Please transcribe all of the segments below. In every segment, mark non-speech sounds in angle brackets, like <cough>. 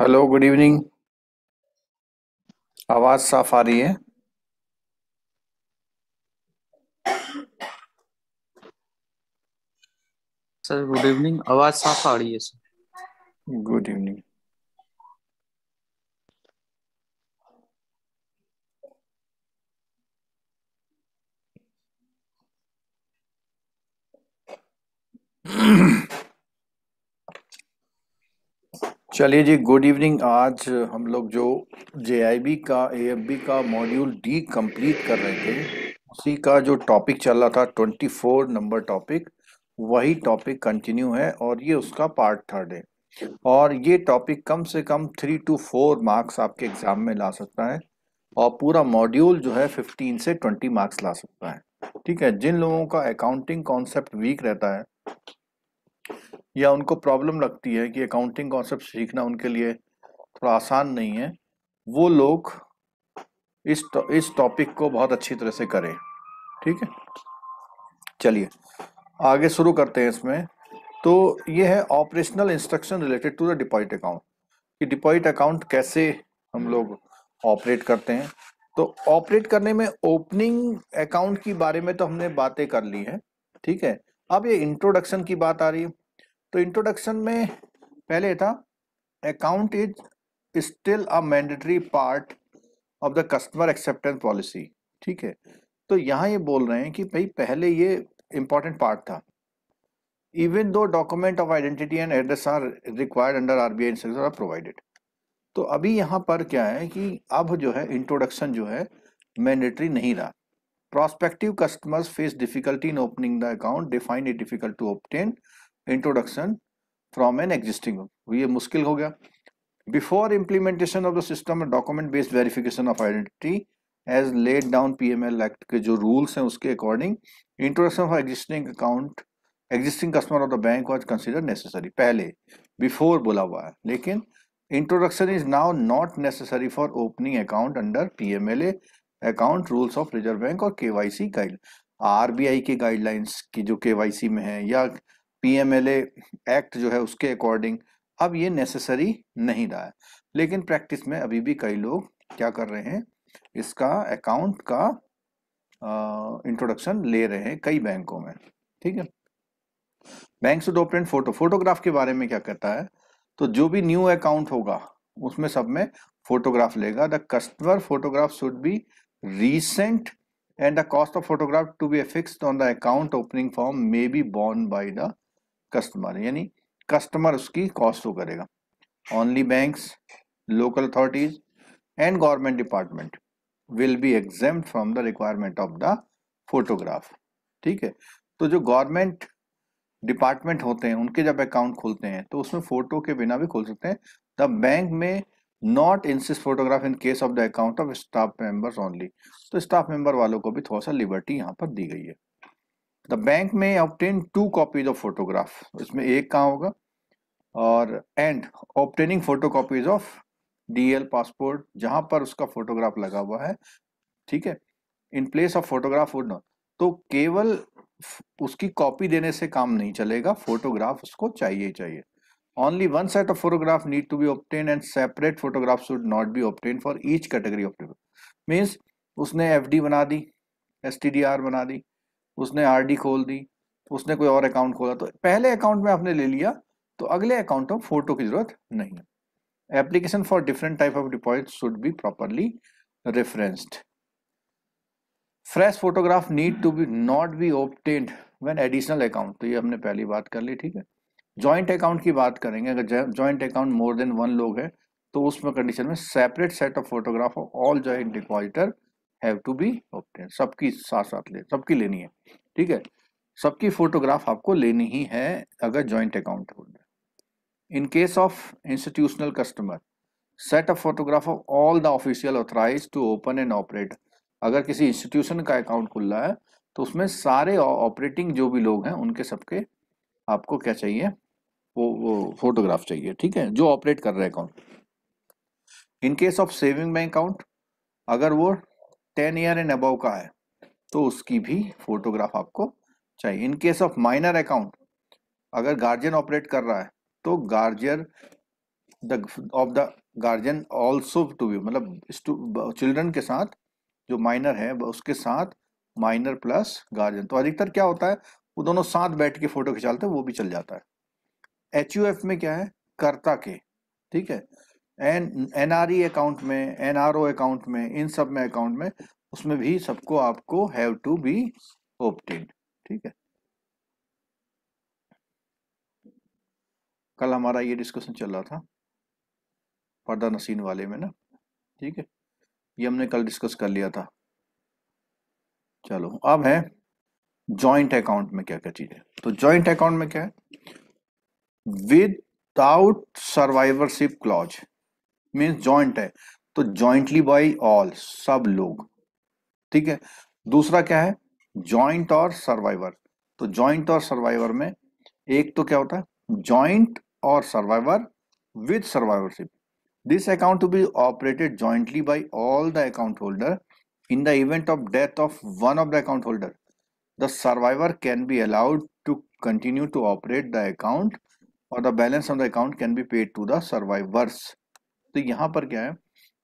Hello good evening आवाज साफ आ रही है सर गुड इवनिंग आवाज साफ आ रही है सर गुड इवनिंग चलिए जी गुड इवनिंग आज हम लोग जो जे का ए का मॉड्यूल डी कंप्लीट कर रहे थे उसी का जो टॉपिक चल रहा था 24 नंबर टॉपिक वही टॉपिक कंटिन्यू है और ये उसका पार्ट थर्ड है और ये टॉपिक कम से कम थ्री टू फोर मार्क्स आपके एग्जाम में ला सकता है और पूरा मॉड्यूल जो है 15 से 20 मार्क्स ला सकता है ठीक है जिन लोगों का अकाउंटिंग कॉन्सेप्ट वीक रहता है या उनको प्रॉब्लम लगती है कि अकाउंटिंग कॉन्सेप्ट सीखना उनके लिए थोड़ा आसान नहीं है वो लोग इस तो, इस टॉपिक को बहुत अच्छी तरह से करें ठीक है चलिए आगे शुरू करते हैं इसमें तो ये है operational instruction related to the deposit account कि डिपॉजिट अकाउंट कैसे हम लोग ऑपरेट करते हैं तो ऑपरेट करने में ओपनिंग अकाउंट के बारे में तो हमने बातें कर ली है ठीक है अब ये इंट्रोडक्शन की बात आ रही है तो इंट्रोडक्शन में पहले था account is still a mandatory part of the customer acceptance policy ठीक है तो यहाँ ये बोल रहे हैं कि भाई पहले ये इंपॉर्टेंट पार्ट था even though document of identity and address are required under are be are provided तो अभी यहाँ पर क्या है कि अब जो है इंट्रोडक्शन जो है मैंडेटरी नहीं रहा prospective customers face difficulty in opening the account define it difficult to obtain introduction from an existing ये मुश्किल हो गया before implementation of the system document based verification of identity as laid down P M L act के जो rules हैं उसके according introduction for existing account existing customer of the bank was consider necessary पहले before बोला हुआ है लेकिन introduction is now not necessary for opening account under P M L A account rules of Reserve Bank और सी guide RBI की guidelines की जो के वाई सी में है या पी एम एल एक्ट जो है उसके अकॉर्डिंग अब ये नेसेसरी नहीं रहा है लेकिन प्रैक्टिस में अभी भी कई लोग क्या कर रहे हैं इसका अकाउंट का इंट्रोडक्शन ले रहे हैं कई बैंकों में ठीक है bank should open photo photograph के बारे में क्या कहता है तो जो भी न्यू अकाउंट होगा उसमें सब में फोटोग्राफ लेगा the customer photograph should be recent and the cost of photograph to be affixed on the account opening form may be borne by the customer यानी कस्टमर उसकी कॉस्ट वो करेगा only banks local authorities and government department will be exempt from the requirement of the photograph ठीक है तो जो government department होते हैं उनके जब अकाउंट खोलते हैं तो उसमें फोटो के बिना भी खोल सकते हैं द बैंक में not insist photograph in case of the account of staff members only तो स्टाफ मेंबर वालों को भी थोड़ा सा लिबर्टी यहाँ पर दी गई है द बैंक में obtain two copies of photograph इसमें एक कहाँ होगा और and obtaining photo copies of DL passport जहां पर उसका फोटोग्राफ लगा हुआ है ठीक है in place of photograph would not तो केवल उसकी कॉपी देने से काम नहीं चलेगा फोटोग्राफ उसको चाहिए चाहिए Only one set of photograph need to be obtained and separate photographs should not be obtained for each category of table. Means उसने एफ डी बना दी एस टी डी आर बना दी उसने आर डी खोल दी उसने कोई और अकाउंट खोला तो पहले अकाउंट में आपने ले लिया तो अगले अकाउंट में फोटो की जरूरत नहीं है application for different type of deposit should be properly referenced fresh photograph need to be not be obtained when additional account तो ये हमने पहली बात कर ली ठीक है जॉइंट अकाउंट की बात करेंगे अगर joint account more than one लोग है तो उसमें कंडीशन में separate set of photograph of all joint depositor have to be obtain सबकी साथ साथ ले सबकी लेनी है ठीक है सबकी फोटोग्राफ आपको लेनी ही है अगर joint account holder in case of institutional customer set of photograph of all the official authorise to open and operate अगर किसी इंस्टीट्यूशन का अकाउंट खुल रहा है तो उसमें सारे ऑपरेटिंग जो भी लोग हैं उनके सबके आपको क्या चाहिए वो वो फोटोग्राफ चाहिए ठीक है जो ऑपरेट कर रहे account in case of saving bank account अगर वो टेन ईयर एंड अबव का है तो उसकी भी फोटोग्राफ आपको चाहिए in case of minor account अगर गार्जियन ऑपरेट कर रहा है तो guardian the of the guardian also to be मतलब चिल्ड्रन के साथ जो माइनर है उसके साथ माइनर प्लस गार्जियन तो अधिकतर क्या होता है वो दोनों साथ बैठ के फोटो खिंचाते हैं वो भी चल जाता है एच में क्या है कर्ता के ठीक है एन एन अकाउंट में एन अकाउंट में इन सब में अकाउंट में उसमें भी सबको आपको हैव टू बी ऑप्टेड ठीक है कल हमारा ये डिस्कशन चल रहा था पर्दा नसीन वाले में ना ठीक है ये हमने कल डिस्कस कर लिया था चलो अब है जॉइंट अकाउंट में क्या क्या चीज़ है तो जॉइंट अकाउंट में क्या है without survivorship clause means joint है तो ज्वाइंटली बाई ऑल सब लोग ठीक है दूसरा क्या है ज्वाइंट और सर्वाइवर तो ज्वाइंट और सर्वाइवर में एक तो क्या होता है ज्वाइंट और survivor with survivorship this account to be operated jointly by all the account holder in the event of death of one of the account holder the survivor can be allowed to continue to operate the account और the balance on the account can be paid to the survivors तो यहाँ पर क्या है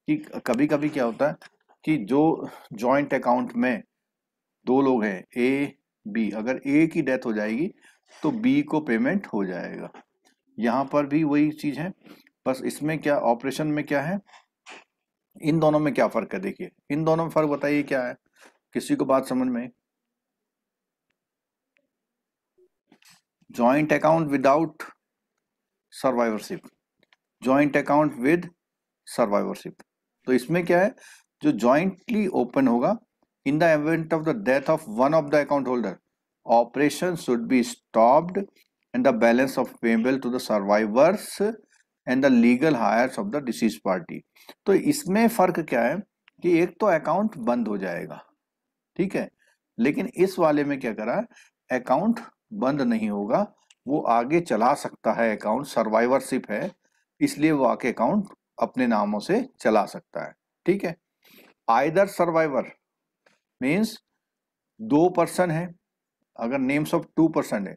कि कभी कभी क्या होता है कि जो जॉइंट अकाउंट में दो लोग हैं ए बी अगर ए की डेथ हो जाएगी तो बी को पेमेंट हो जाएगा यहाँ पर भी वही चीज़ है बस इसमें क्या ऑपरेशन में क्या है इन दोनों में क्या फ़र्क है देखिए इन दोनों में फ़र्क बताइए क्या है किसी को बात समझ में joint account without survivorship joint account with survivorship तो इसमें क्या है जो जॉइंटली ओपन होगा in the event of the death of one of the account holder operation should be stopped and the balance of payable to the survivors and the legal heirs of the deceased party तो इसमें फर्क क्या है कि एक तो account बंद हो जाएगा ठीक है लेकिन इस वाले में क्या करा अकाउंट बंद नहीं होगा वो आगे चला सकता है अकाउंट सर्वाइवरशिप है इसलिए वो आके अकाउंट अपने नामों से चला सकता है ठीक है आइदर सर्वाइवर मीन्स दो पर्सन है अगर नेम्स ऑफ टू पर्सन है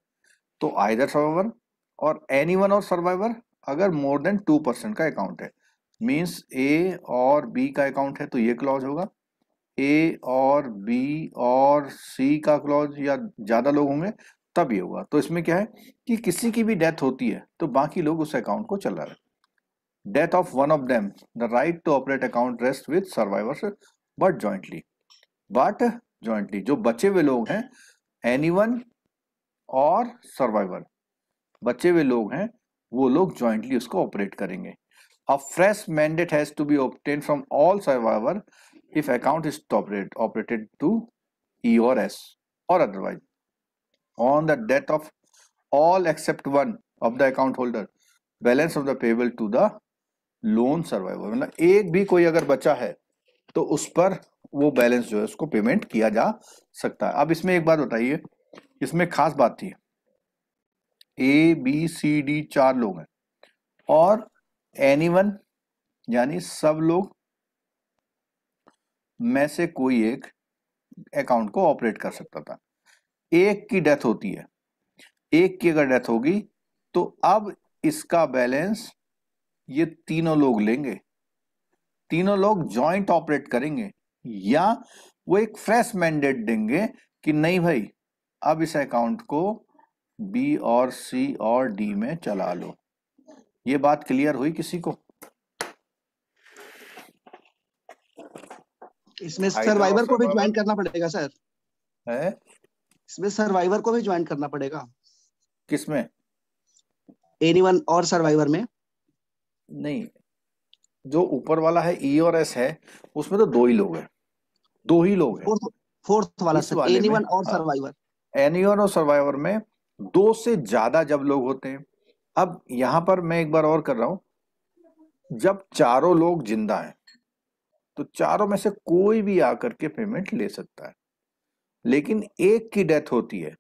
तो either survivor or any one of survivor अगर मोर देन टू पर्सन का अकाउंट है मीन्स ए और बी का अकाउंट है तो ये क्लॉज होगा ए और बी और सी का क्लॉज या ज़्यादा लोग होंगे तब ये हुआ तो इसमें क्या है कि किसी की भी डेथ होती है तो बाकी लोग उस अकाउंट को चला रहे death of one of them the right to operate account rest with survivors but jointly but jointly जो बचे हुए लोग हैं एनी और सर्वाइवर बचे हुए लोग हैं वो लोग जॉइंटली उसको ऑपरेट करेंगे A fresh mandate has to be obtained from all survivor if account is operated, operated to E or S or otherwise. on the death of all except one of the account holder balance of the payable to the lone survivor मतलब एक भी कोई अगर बचा है तो उस पर वो बैलेंस जो है उसको पेमेंट किया जा सकता है अब इसमें एक बात बताइए इसमें खास बात थी ए बी सी डी चार लोग हैं और एनी वन यानी सब लोग में से कोई एक अकाउंट को ऑपरेट कर सकता था एक की डेथ होती है एक की अगर डेथ होगी तो अब इसका बैलेंस ये तीनों लोग लेंगे तीनों लोग जॉइंट ऑपरेट करेंगे या वो एक फ्रेश मैंडेट देंगे कि नहीं भाई अब इस अकाउंट को बी और सी और डी में चला लो ये बात क्लियर हुई किसी को इसमें सर्वाइवर को भी ज्वाइन करना पड़ेगा सर है इसमें सर्वाइवर को भी ज्वाइन करना पड़ेगा किसमें एनीवन और सर्वाइवर में नहीं जो ऊपर वाला है ई e और एस है उसमें तो दो ही लोग हैं दो ही लोग हैं फोर्थ, वाला सर एनीवन और सर्वाइवर हाँ। एनीवन और सर्वाइवर में दो से ज्यादा जब लोग होते हैं अब यहां पर मैं एक बार और कर रहा हूं जब चारों लोग जिंदा हैं तो चारों में से कोई भी आकर के पेमेंट ले सकता है लेकिन एक की डेथ होती है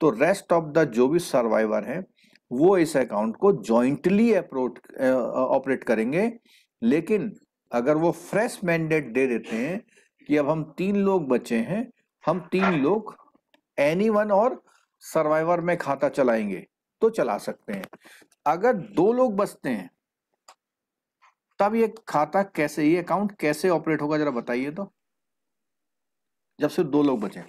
तो रेस्ट ऑफ द जो भी सर्वाइवर है वो इस अकाउंट को ज्वाइंटली अप्रोच ऑपरेट करेंगे लेकिन अगर वो फ्रेश मैंडेट दे देते हैं कि अब हम तीन लोग बचे हैं हम तीन लोग एनी वन और सर्वाइवर में खाता चलाएंगे तो चला सकते हैं अगर दो लोग बचते हैं तब ये खाता कैसे ये अकाउंट कैसे ऑपरेट होगा जरा बताइए तो जब सिर्फ दो लोग बचे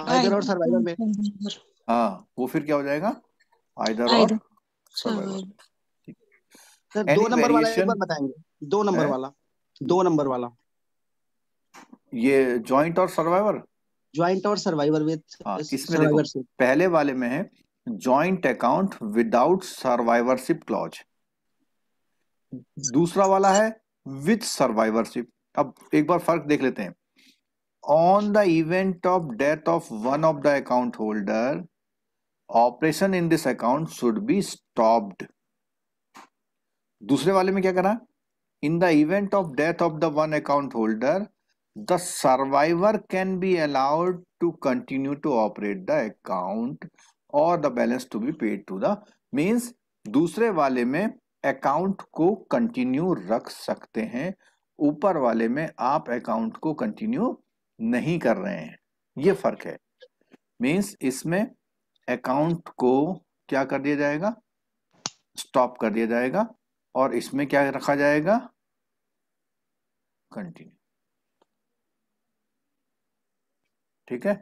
आइदर और सर्वाइवर में हाँ वो फिर क्या हो जाएगा आइदर और सर्वाइवर हाँ। दो नंबर वाला एक बार बताएंगे दो नंबर वाला दो नंबर वाला ये joint or survivor joint or survivor with इसमें देखो पहले वाले में है joint account without survivorship clause दूसरा वाला है विद सर्वाइवरशिप अब एक बार फर्क देख लेते हैं on the event of death of one of the account holder operation in this account should be stop दूसरे वाले में क्या करा in the event of death of the one account holder the survivor can be allowed to continue to operate the account और the balance to be paid to the means दूसरे वाले में account को कंटिन्यू रख सकते हैं ऊपर वाले में आप अकाउंट को कंटिन्यू नहीं कर रहे हैं ये फर्क है मीन्स इसमें अकाउंट को क्या कर दिया जाएगा स्टॉप कर दिया जाएगा और इसमें क्या रखा जाएगा कंटिन्यू ठीक है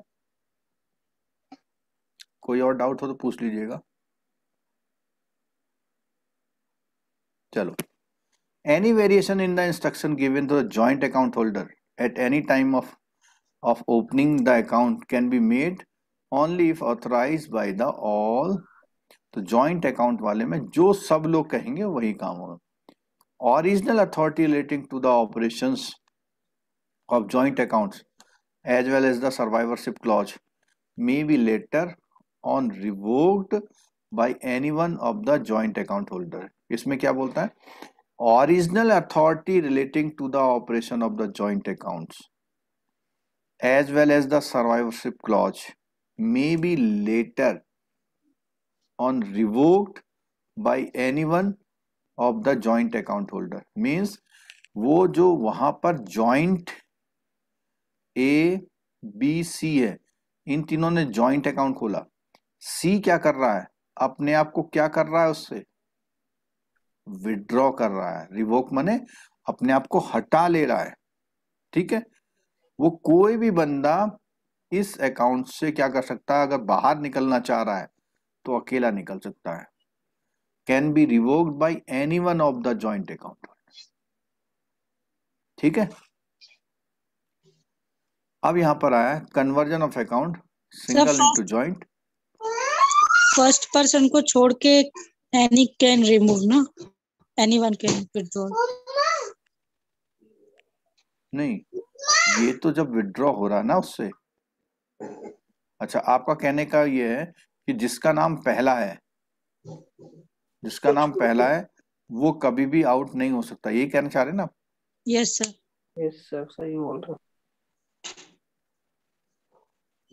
कोई और डाउट हो तो पूछ लीजिएगा चलो any variation in the instruction given to the joint account holder at any time of of opening the account can be made only if authorized by the all तो ज्वाइंट अकाउंट वाले में जो सब लोग कहेंगे वही काम होगा original authority relating to the operation of joint account as well as the survivorship clause may be later on revoked by any one of the joint account holder इसमें क्या बोलता है original authority relating to the operation of the joint account as well as the survivorship clause may be later on revoked by anyone of the joint account holder means वो जो वहां पर joint A B C है इन तीनों ने joint account खोला सी क्या कर रहा है अपने आप को क्या कर रहा है उससे विड्रॉ कर रहा है रिवोक मने अपने आप को हटा ले रहा है ठीक है वो कोई भी बंदा इस अकाउंट से क्या कर सकता है अगर बाहर निकलना चाह रहा है तो अकेला निकल सकता है can be revoke by any one of the joint account ठीक है अब यहां पर आया conversion of account single into joint first person को छोड़ के एनी कैन रिमूव ना एनी वन कैन विद्रॉ नहीं ये तो जब विड्रॉ हो रहा है ना उससे अच्छा आपका कहने का ये है कि जिसका नाम पहला है जिसका नाम पहला है वो कभी भी आउट नहीं हो सकता ये कहना चाह रहे ना यस सर यस सर सही बोल रहे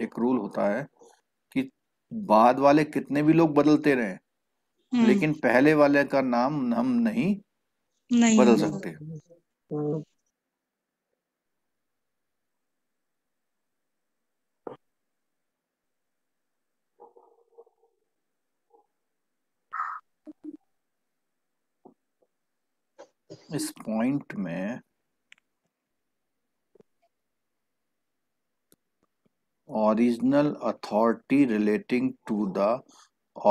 एक रूल होता है कि बाद वाले कितने भी लोग बदलते रहे हम्म। लेकिन पहले वाले का नाम हम नहीं, नहीं बदल सकते हम्म। इस पॉइंट में original authority relating to the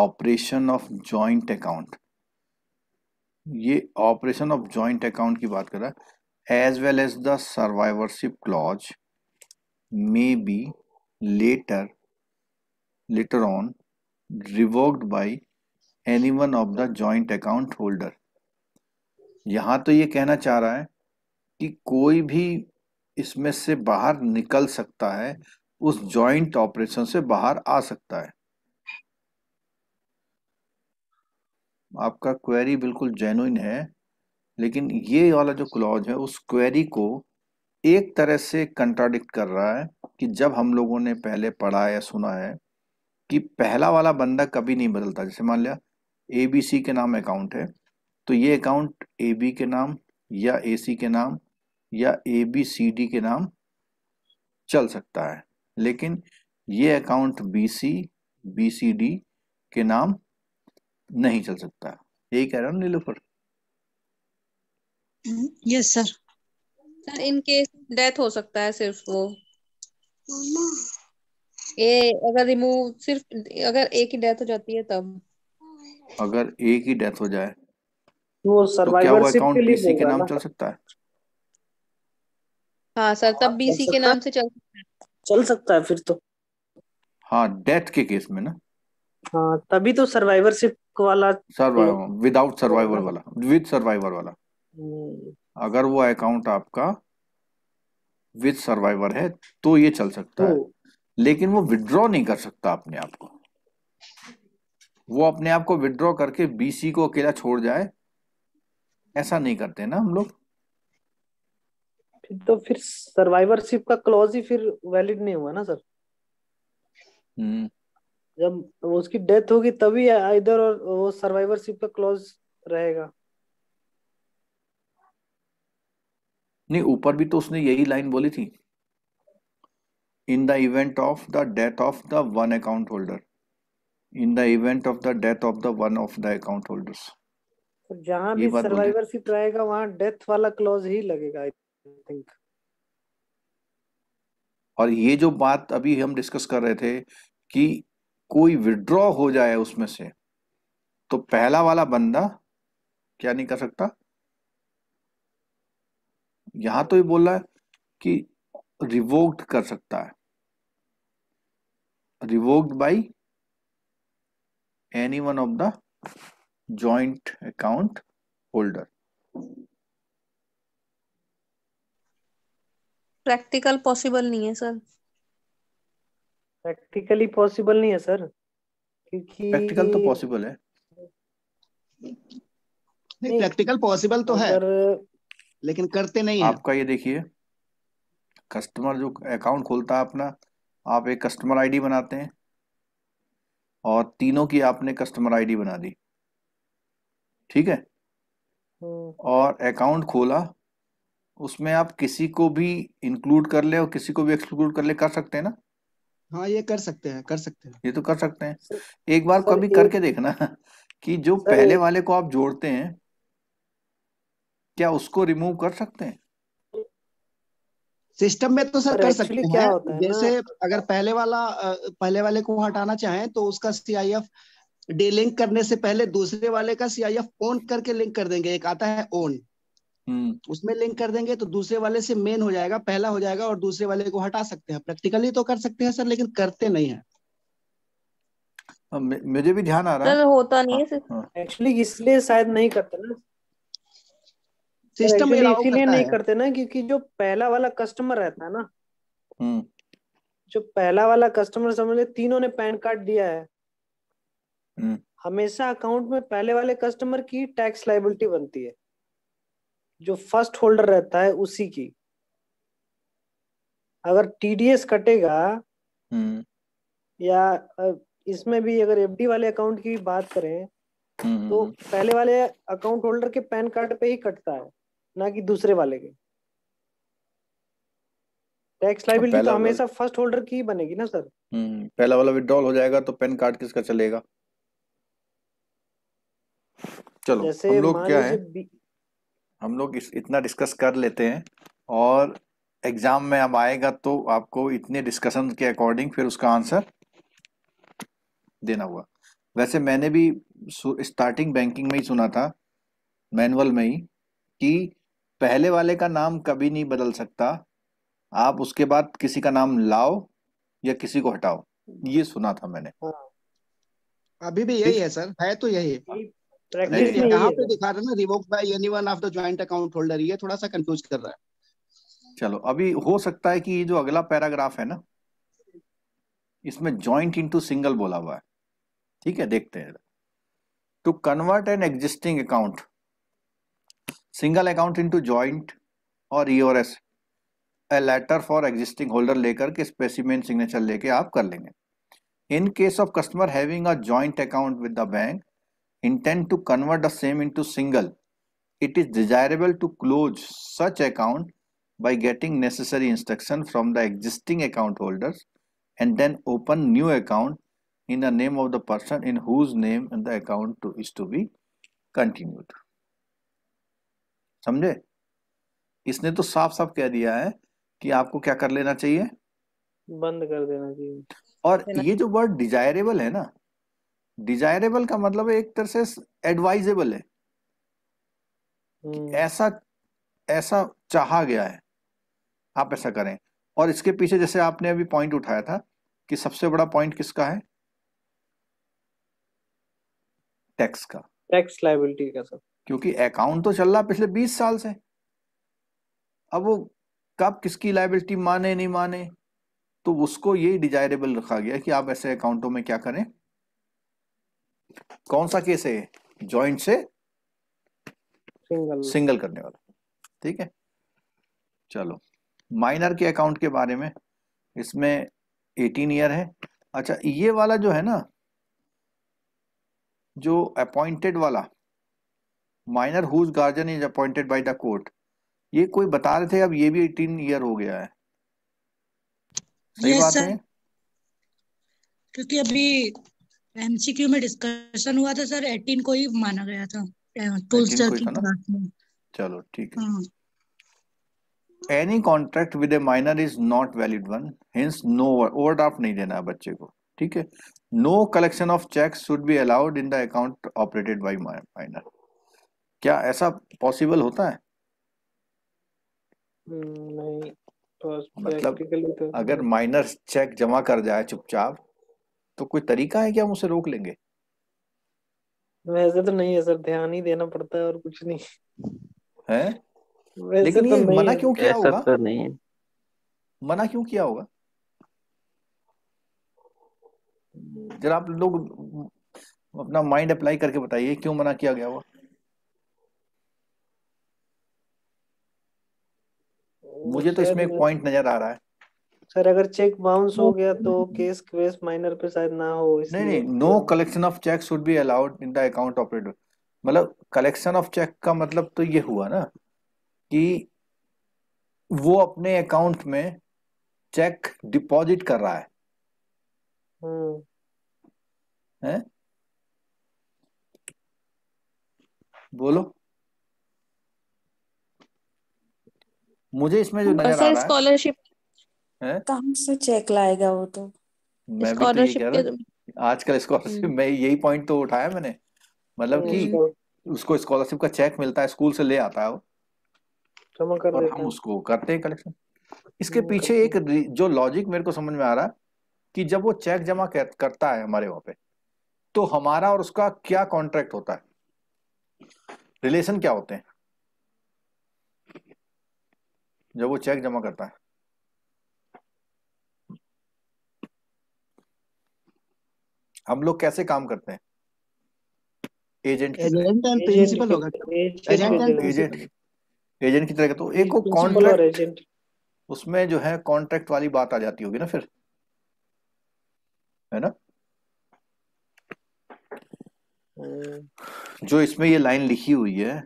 operation of joint account ये ऑपरेशन ऑफ जॉइंट अकाउंट की बात कर रहा है as well as the survivorship clause may be later later on revoked by any one of the joint account holder यहां तो ये कहना चाह रहा है कि कोई भी इसमें से बाहर निकल सकता है उस जॉइंट ऑपरेशन से बाहर आ सकता है आपका क्वेरी बिल्कुल जेनुइन है लेकिन ये वाला जो क्लॉज है उस क्वेरी को एक तरह से कंट्राडिक्ट कर रहा है कि जब हम लोगों ने पहले पढ़ा या सुना है कि पहला वाला बंदा कभी नहीं बदलता जैसे मान लिया एबीसी के नाम अकाउंट है तो ये अकाउंट ए बी के नाम या ए सी के नाम या ए बी सी डी के नाम चल सकता है लेकिन ये account B C B C D के नाम नहीं चल सकता यही कह रहा हूँ फर yes sir sir in case death हो सकता है सिर्फ वो ये अगर रिमूव सिर्फ अगर एक ही डेथ हो जाती है तब अगर एक ही डेथ हो जाए वो सर्वाइवरशिप तो के लिए बीसी के नाम चल सकता है हाँ सर तब बीसी के नाम से चल चल सकता है फिर तो हाँ डेथ के केस में ना हाँ तभी तो सर्वाइवरशिप वाला सर्वाइवर विदाउट सर्वाइवर वाला विद सर्वाइवर वाला हम्म। अगर वो अकाउंट आपका विद सर्वाइवर है तो ये चल सकता है हम्म। लेकिन वो विड्रॉ नहीं कर सकता अपने आप को वो अपने आप को विड्रॉ करके बीसी को अकेला छोड़ जाए ऐसा नहीं करते ना हम लोग फिर तो फिर सर्वाइवरशिप का क्लॉज ही फिर वैलिड नहीं हुआ ना सर हम्म। जब उसकी डेथ होगी तभी इधर और वो सर्वाइवरशिप का क्लॉज रहेगा नहीं ऊपर भी तो उसने यही लाइन बोली थी in the event of the death of the one account holder in the event of the death of the one of the account holders तो जहां भी सर्वाइवरशिप रहेगा वहां डेथ वाला क्लॉज ही लगेगा आई थिंक और ये जो बात अभी हम डिस्कस कर रहे थे कि कोई विड्रॉ हो जाए उसमें से तो पहला वाला बंदा क्या नहीं कर सकता यहां तो ये बोल रहा है कि रिवोक्ड कर सकता है revoked by any one of the joint account holder practical possible नहीं है सर प्रैक्टिकली पॉसिबल नहीं है सर क्योंकि प्रैक्टिकल तो पॉसिबल है नहीं प्रैक्टिकल पॉसिबल तो है लेकिन करते नहीं है आपका ये देखिए कस्टमर जो अकाउंट खोलता है अपना आप एक कस्टमर आईडी बनाते हैं और तीनों की आपने कस्टमर आईडी बना दी ठीक है हम्म। और अकाउंट खोला उसमें आप किसी को भी इंक्लूड कर ले और किसी को भी एक्सक्लूड कर ले कर सकते हैं ना हाँ ये कर सकते हैं कर सकते हैं ये तो कर सकते हैं एक बार कभी करके देखना <laughs> कि जो पहले वाले को आप जोड़ते हैं क्या उसको रिमूव कर सकते हैं सिस्टम में तो सर कर सकते हैं है? जैसे अगर पहले वाला पहले वाले को हटाना चाहें तो उसका सीआईएफ डी लिंक करने से पहले दूसरे वाले का सीआईएफ ऑन करके लिंक कर देंगे एक आता है ओन हम्म। उसमें लिंक कर देंगे तो दूसरे वाले से मेन हो जाएगा पहला हो जाएगा और दूसरे वाले को हटा सकते हैं प्रैक्टिकली तो कर सकते हैं सर लेकिन करते नहीं है हाँ, मुझे भी ध्यान आ रहा है होता नहीं है एक्चुअली हाँ, हाँ। इसलिए शायद नहीं करते ना सिस्टम इसीलिए नहीं करते ना क्योंकि जो पहला वाला कस्टमर रहता है ना हम्म। जो पहला वाला कस्टमर समझ ले तीनों ने पैन कार्ड दिया है हम्म। हमेशा अकाउंट में पहले वाले कस्टमर की टैक्स लाइबिलिटी बनती है जो फर्स्ट होल्डर रहता है उसी की अगर टीडीएस कटेगा हम्म। या इसमें भी अगर एफडी वाले अकाउंट की बात करें हम्म, तो पहले वाले अकाउंट होल्डर के पैन कार्ड पे ही कटता है ना कि दूसरे वाले के टैक्स लाइबिलिटी तो, तो हमेशा फर्स्ट होल्डर की बनेगी ना सर पहला वाला विड्रॉल हो जाएगा तो पैन कार्ड किसका चलेगा चलो हम लोग क्या है हम लोग इस, इतना डिस्कस कर लेते हैं और एग्जाम में अब आएगा तो आपको इतने डिस्कशन के अकॉर्डिंग फिर उसका आंसर देना हुआ वैसे मैंने भी स्टार्टिंग बैंकिंग में ही सुना था मैनुअल में ही कि पहले वाले का नाम कभी नहीं बदल सकता आप उसके बाद किसी का नाम लाओ या किसी को हटाओ ये सुना था मैंने हाँ। अभी भी यही है सर है तो यही है अकाउंट होल्डर तो। चलो अभी हो सकता है कि जो अगला पैराग्राफ है ना इसमें सिंगल बोला हुआ है ठीक है देखते हैं to convert an existing account single account into joint और E or S a letter for existing holder लेकर के स्पेसिमेन सिग्नेचर लेके आप कर लेंगे in case of customer having a account with the bank intend to convert the same into single, it is desirable to close such account by getting necessary instruction from the existing account holders and then open new account in the name of the person in whose name the account to, is to be continued. समझे इसने तो saaf साफ कह दिया है कि आपको क्या कर लेना चाहिए बंद कर देना चाहिए और ये जो वर्ड डिजायरेबल है ना डिजायरेबल का मतलब एक तरह से एडवाइजेबल है हम्म। ऐसा ऐसा चाहा गया है आप ऐसा करें और इसके पीछे जैसे आपने अभी पॉइंट उठाया था कि सबसे बड़ा पॉइंट किसका है टैक्स का टैक्स लाइबिलिटी का सर क्योंकि अकाउंट तो चल रहा पिछले बीस साल से अब वो कब किसकी लाइबिलिटी माने नहीं माने तो उसको ये डिजायरेबल रखा गया कि आप ऐसे अकाउंटों में क्या करें कौन सा केस है जॉइंट से सिंगल सिंगल करने वाला ठीक है चलो माइनर के अकाउंट के बारे में इसमें एटीन ईयर है अच्छा ये वाला जो है ना जो अपॉइंटेड वाला minor whose guardian is appointed by the court ये कोई बता रहे थे अब ये भी एटीन ईयर हो गया है सही yes, बात है क्योंकि अभी एमसीक्यू में डिस्कशन हुआ था सर 18 को ही माना गया था टूल्स uh, चलो ठीक है any contract with a minor is not valid one hence no overdraft नहीं देना है बच्चे को ठीक है no collection of cheque should be allowed in the account operated by minor क्या ऐसा पॉसिबल होता है hmm, नहीं तो मतलब तो- अगर माइनर चेक जमा कर जाए चुपचाप तो कोई तरीका है क्या हम उसे रोक लेंगे वैसे तो नहीं है सर ध्यान ही देना पड़ता है और कुछ नहीं है लेकिन तो ये मना क्यों किया होगा तो नहीं मना क्यों किया होगा जरा आप लोग अपना माइंड अप्लाई करके बताइए क्यों मना किया गया हुआ मुझे तो इसमें एक पॉइंट नजर आ रहा है सर अगर चेक बाउंस हो गया तो केस केस माइनर पे शायद ना हो इसलिए नहीं नहीं no collection of cheque should be allowed in the account operator मतलब कलेक्शन ऑफ चेक का मतलब तो ये हुआ ना कि वो अपने अकाउंट में चेक डिपॉजिट कर रहा है हम्म। हैं बोलो मुझे इसमें जो नजर आ रहा है स्कॉलरशिप है कहाँ से चेक लाएगा वो तो मैं भी तो कह रहा हूँ आजकल स्कॉलरशिप हम्म। में यही पॉइंट तो उठाया मैंने मतलब कि हम्म। उसको स्कॉलरशिप का चेक मिलता है स्कूल से ले आता है वो जमा कर और हम उसको करते हैं कलेक्शन इसके पीछे एक जो लॉजिक मेरे को समझ में आ रहा कि जब वो चेक जमा करता है हमारे वहां पे तो हमारा और उसका क्या कॉन्ट्रैक्ट होता है रिलेशन क्या होते हैं जब वो चेक जमा करता है हम लोग कैसे काम करते हैं एजेंट एजेंट एंड प्रिंसिपल होगा एजेंट एजेंट एजेंट की तरह तो एक को कॉन्ट्रैक्ट उसमें जो है कॉन्ट्रैक्ट वाली बात आ जाती होगी ना फिर है ना हम्म। जो इसमें ये लाइन लिखी हुई है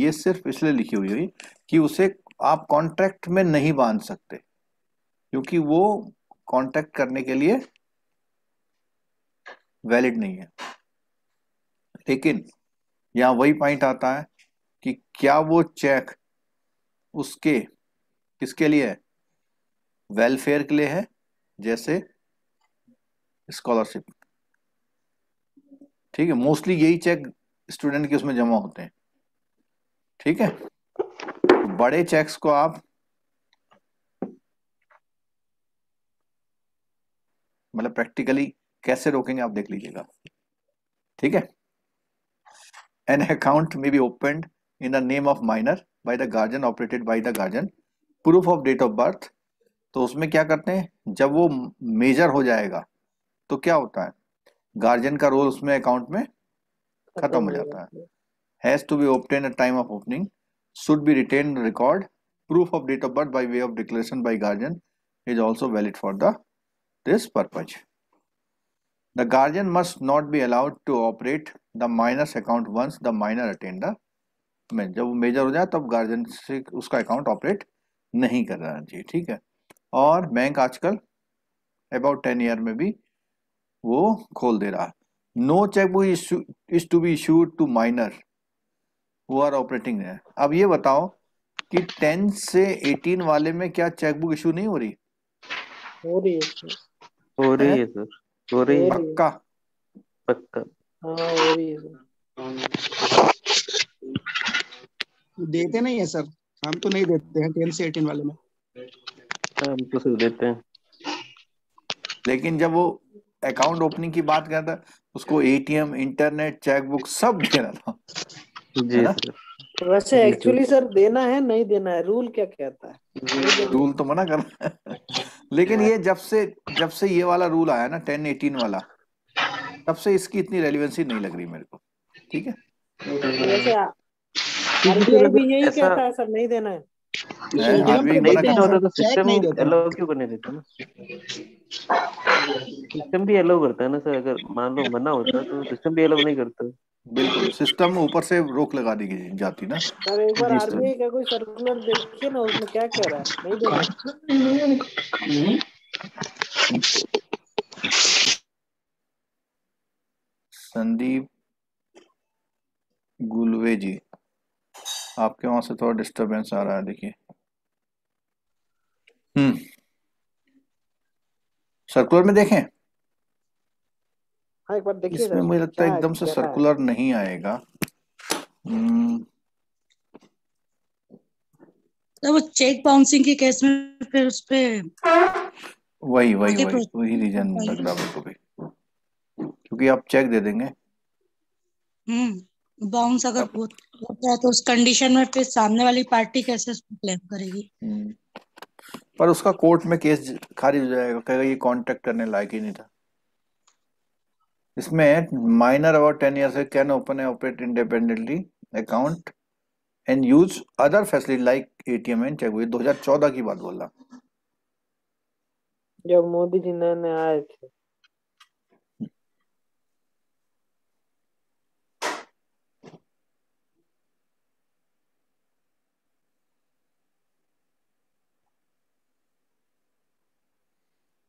ये सिर्फ इसलिए लिखी हुई हुई कि उसे आप कॉन्ट्रैक्ट में नहीं बांध सकते क्योंकि वो कॉन्ट्रैक्ट करने के लिए वैलिड नहीं है लेकिन यहां वही पॉइंट आता है कि क्या वो चेक उसके किसके लिए है वेलफेयर के लिए है जैसे स्कॉलरशिप ठीक है मोस्टली यही चेक स्टूडेंट के उसमें जमा होते हैं ठीक है बड़े चेक्स को आप मतलब प्रैक्टिकली कैसे रोकेंगे आप देख लीजिएगा ठीक है an account may be open in the name of minor by the guardian operated by the guardian proof of date of birth तो उसमें क्या करते हैं जब वो मेजर हो जाएगा तो क्या होता है गार्जियन का रोल उसमें अकाउंट में खत्म हो जाता है has to be obtain at time of opening should be written record proof of date of birth by way of declaration by guardian is also valid for the this purpose The guardian must not be allowed to operate the minor's account once the minor attained the मैं जब major हो जाए तब guardian से उसका account operate नहीं करना चाहिए ठीक है और बैंक आजकल अबाउट टेन ईयर में भी वो खोल दे रहा no cheque book is to be issued to minor वो आर ऑपरेटिंग है अब ये बताओ कि टेन से एटीन वाले में क्या बुक इशू नहीं हो रही हो रही है हो रही है सर पूरी पक्का पक्का हाँ, देते नहीं है सर हम तो नहीं देते हैं टेन से एटीन वाले में हाँ, हम तो सिर्फ देते हैं लेकिन जब वो अकाउंट ओपनिंग की बात करता है उसको एटीएम इंटरनेट चेकबुक सब देना था जी सर वैसे एक्चुअली सर देना है नहीं देना है रूल क्या कहता है रूल तो मना करना है लेकिन ये जब से जब से ये वाला रूल आया ना टेन एटीन वाला तब से इसकी इतनी रेलिवेंसी नहीं लग रही मेरे को ठीक है नहीं देना है सिस्टम भी अलाउ करता है ना सर अगर मान लो मना होता तो सिस्टम भी अलाउ नहीं करता बिल्कुल सिस्टम ऊपर से रोक लगा दी जाती ना सर एक बार आरबीआई का कोई सर्कुलर देखिए ना उसमें क्या कह रहा है नहीं देखा संदीप गुलवे जी आपके वहां से थोड़ा डिस्टरबेंस आ रहा है देखिए हम्म सर्कुलर में देखें हाँ एक बार देखिए इसमें मुझे लगता है एकदम से सर्कुलर नहीं आएगा हम्म। तो वो चेक बाउंसिंग के केस में फिर उस पे वही वही वही वही रीजन लग रहा मेरे को भी क्योंकि आप चेक दे देंगे हम्म बाउंस अगर होता है तो उस कंडीशन में फिर सामने वाली पार्टी कैसे क्लेम करेगी हम्म। पर उसका कोर्ट में केस खारिज हो जाएगा कहेगा ये कांटेक्ट करने लायक ही नहीं था इसमें minor about ten year can open and operate independently account and use other facility like ATM and cheque दो हजार चौदह की बात बोला जब मोदी जी नए नए आए थे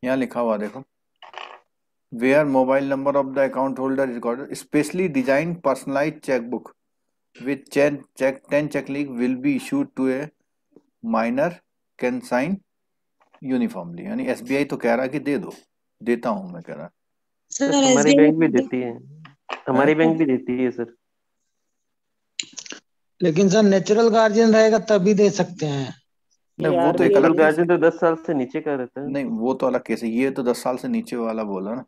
यहाँ लिखा हुआ देखो where mobile number of the account holder record specially design personalise cheque book with chain cheque ten cheque leak will be issued to a minor can sign uniformly यानी एस तो कह रहा कि दे दो देता हूँ मैं कह रहा हमारी बैंक भी देती है हमारी बैंक हाँ। भी देती है सर लेकिन सर नेचुरल गार्जियन रहेगा तभी दे सकते हैं नहीं वो तो एक अलग गार्जियन तो, तो दस साल से नीचे का रहता है नहीं वो तो अलग केस है ये तो दस साल से नीचे वाला बोला ना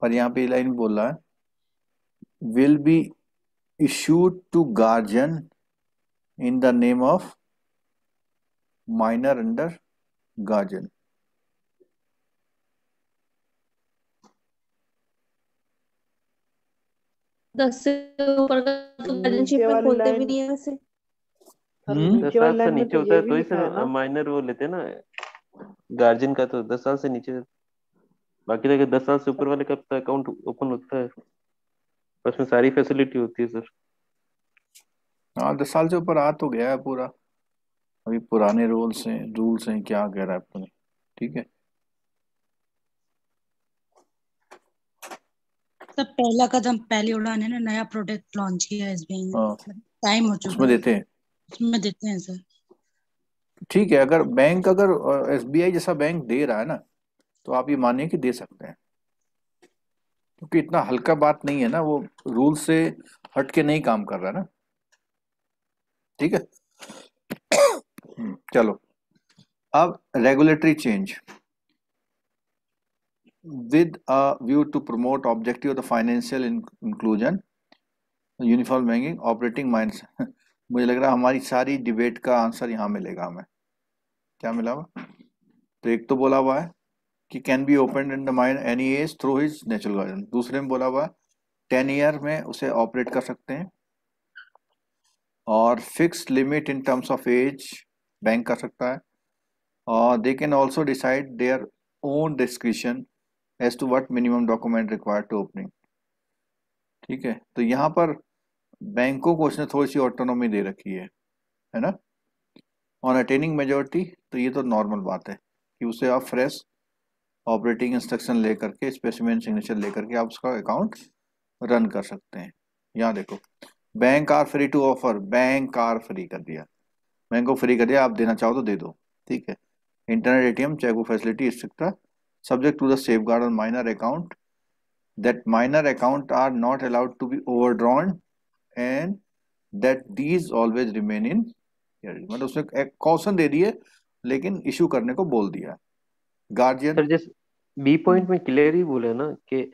पर यहाँ पे लाइन बोल रहा है will be issued to guardian in the name of minor under guardian दस से ऊपर का तो बैलेंस शीट खोलते भी नहीं हम्म, दस साल से नीचे तो होता है तो माइनर वो लेते ना गार्जियन का तो दस साल से नीचे बाकी जगह दस साल से ऊपर वाले का अकाउंट तो ओपन होता है उसमें सारी फैसिलिटी होती है सर हाँ दस साल से ऊपर आ तो गया है पूरा अभी पुराने रूल्स हैं रूल्स हैं क्या कह रहा है अपने ठीक है मतलब पहला कदम पहली उड़ान है ना नया प्रोडक्ट लॉन्च किया एस बी टाइम हो चुका उसमें देते हैं उसमें देते हैं सर ठीक है अगर बैंक अगर एस जैसा बैंक दे रहा है ना तो आप ये मानिए कि दे सकते हैं क्योंकि इतना हल्का बात नहीं है ना वो रूल से हट के नहीं काम कर रहा है ना ठीक है हम्म, चलो अब regulatory change with a view to promote objective of the financial inclusion uniform banking operating minds <laughs> मुझे लग रहा है हमारी सारी डिबेट का आंसर यहाँ मिलेगा हमें क्या मिला हुआ तो एक तो बोला हुआ है कि can be open in the mind any age through his natural guardian दूसरे में बोला हुआ है टेन ईयर में उसे ऑपरेट कर सकते हैं और fix limit in terms of age bank कर सकता है और they can also decide their own discretion as to what minimum document required to opening ठीक है तो यहाँ पर बैंकों को उसने थोड़ी सी ऑटोनॉमी दे रखी है है ना ऑन अटेनिंग मेजोरिटी तो ये तो नॉर्मल बात है कि उसे आप फ्रेश ऑपरेटिंग इंस्ट्रक्शन ले करके स्पेसिमेंट सिग्नेचर लेकर के आप उसका अकाउंट रन कर सकते हैं यहाँ देखो bank are free to offer bank are free कर दिया बैंक को फ्री कर दिया आप देना चाहो तो दे दो ठीक है इंटरनेट एटीएम चेकबुक फैसिलिटी इस subject to the safeguard on minor account that minor account are not allowed to be overdrawn and that these always remain in मतलब उसने एक कॉशन दे दिए लेकिन इशू करने को बोल दिया गार्जियन सर जिस बी पॉइंट में क्लियरली बोले ना कि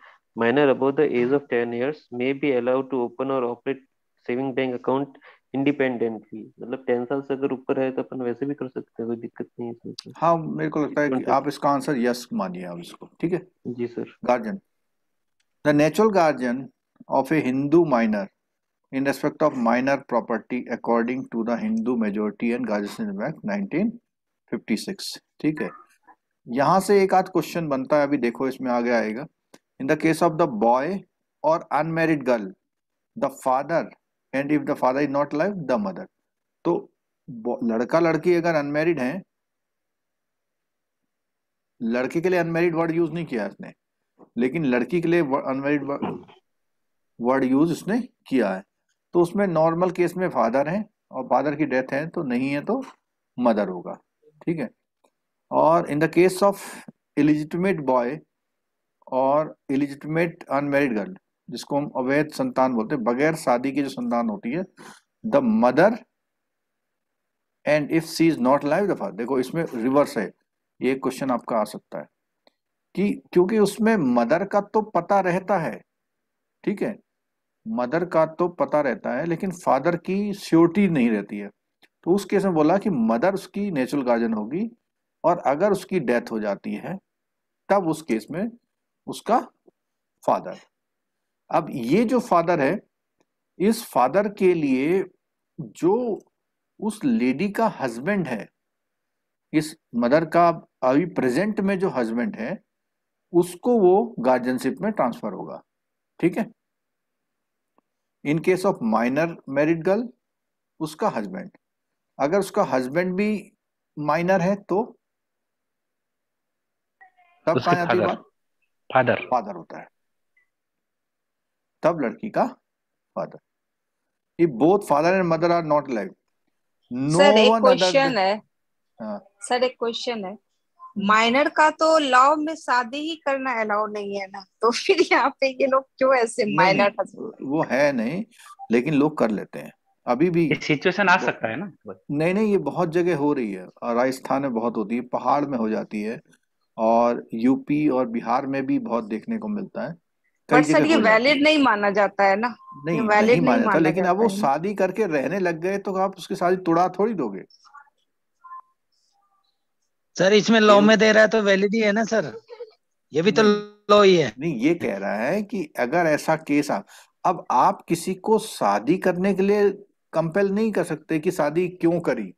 minor above the age of 10 years may be allowed to open or operate saving bank account independently मतलब टेन साल से अगर ऊपर है तो अपन वैसे भी कर सकते हैं कोई दिक्कत नहीं है इसमें हाँ मेरे को लगता है कि आप इसका आंसर यस मानिए आप इसको ठीक है जी sir guardian the natural guardian of a Hindu minor in respect of minor property according to the Hindu Majority and Gazettation Act 1956 ठीक है यहाँ से एक आध क्वेश्चन बनता है अभी देखो इसमें आगे आएगा in the case of the boy or unmarried girl the father and if the father is not live the mother तो लड़का लड़की अगर अनमेरिड है लड़के के लिए अनमेरिड वर्ड यूज नहीं किया इसने लेकिन लड़की के लिए अनमेरिड वर्ड यूज इसने किया है तो उसमें नॉर्मल केस में फादर है और फादर की डेथ है तो नहीं है तो मदर होगा ठीक है और in the case of illegitimate boy or illegitimate unmarried girl जिसको हम अवैध संतान बोलते हैं बगैर शादी की जो संतान होती है the mother and if she is not live the father देखो इसमें रिवर्स है ये क्वेश्चन आपका आ सकता है कि क्योंकि उसमें मदर का तो पता रहता है ठीक है मदर का तो पता रहता है लेकिन फादर की श्योरिटी नहीं रहती है तो उस केस में बोला कि मदर उसकी नेचुरल गार्जियन होगी और अगर उसकी डेथ हो जाती है तब उस केस में उसका फादर अब ये जो फादर है इस फादर के लिए जो उस लेडी का हस्बैंड है इस मदर का अभी प्रेजेंट में जो हस्बैंड है उसको वो गार्जियनशिप में ट्रांसफर होगा ठीक है in case of minor married girl उसका हस्बैंड अगर उसका हस्बैंड भी माइनर है तो तब कहा जाती है फादर फादर होता है तब लड़की का father if both father and mother are not live no sir एक क्वेश्चन है हाँ. सर एक क्वेश्चन है माइनर hmm. का तो लॉ में शादी ही करना अलाउड नहीं है ना तो फिर यहाँ पे ये लोग क्यों ऐसे माइनर वो है नहीं लेकिन लोग कर लेते हैं अभी भी सिचुएशन आ सकता है ना नहीं नहीं ये बहुत जगह हो रही है और राजस्थान में बहुत होती है पहाड़ में हो जाती है और यूपी और बिहार में भी बहुत देखने को मिलता है बट सर ये वैलिड नहीं माना जाता है ना नहीं वैलिड नहीं, माना जाता लेकिन अब वो शादी करके रहने लग गए तो आप उसकी शादी तोड़ा थोड़ी दोगे सर इसमें लॉ में दे रहा है तो वैलिड ही है ना सर ये भी तो लॉ ही है नहीं ये कह रहा है कि अगर ऐसा केस आ, अब आप किसी को शादी करने के लिए कंपेल नहीं कर सकते कि शादी क्यों करी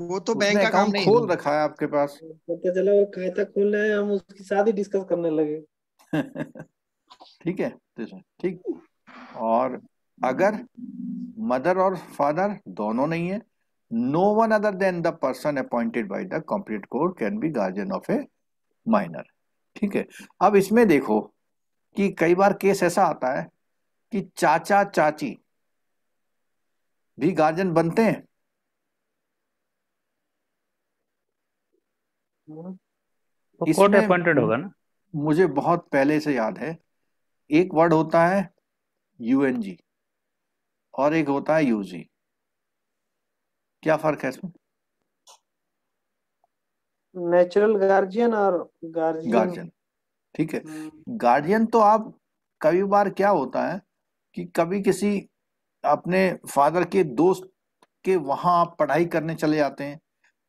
वो तो बैंक का काम खोल रखा है आपके पास तो पता चला वो खाता खोल रहा है हम उसकी शादी डिस्कस करने लगे <laughs> ठीक है तो ठीक और अगर मदर और फादर दोनों नहीं है no one other than the person appointed by the complete court can be guardian of a minor ठीक है अब इसमें देखो कि कई बार केस ऐसा आता है कि चाचा चाची भी गार्जियन बनते हैं तो कोर्ट अपॉइंटेड होगा ना मुझे बहुत पहले से याद है एक वर्ड होता है यूएनजी और एक होता है यूजी क्या फर्क है इसमें नेचुरल गार्जियन और गार्जियन गार्जियन ठीक है गार्जियन हम्म। तो आप कभी बार क्या होता है कि कभी किसी अपने फादर के दोस्त के वहां आप पढ़ाई करने चले जाते हैं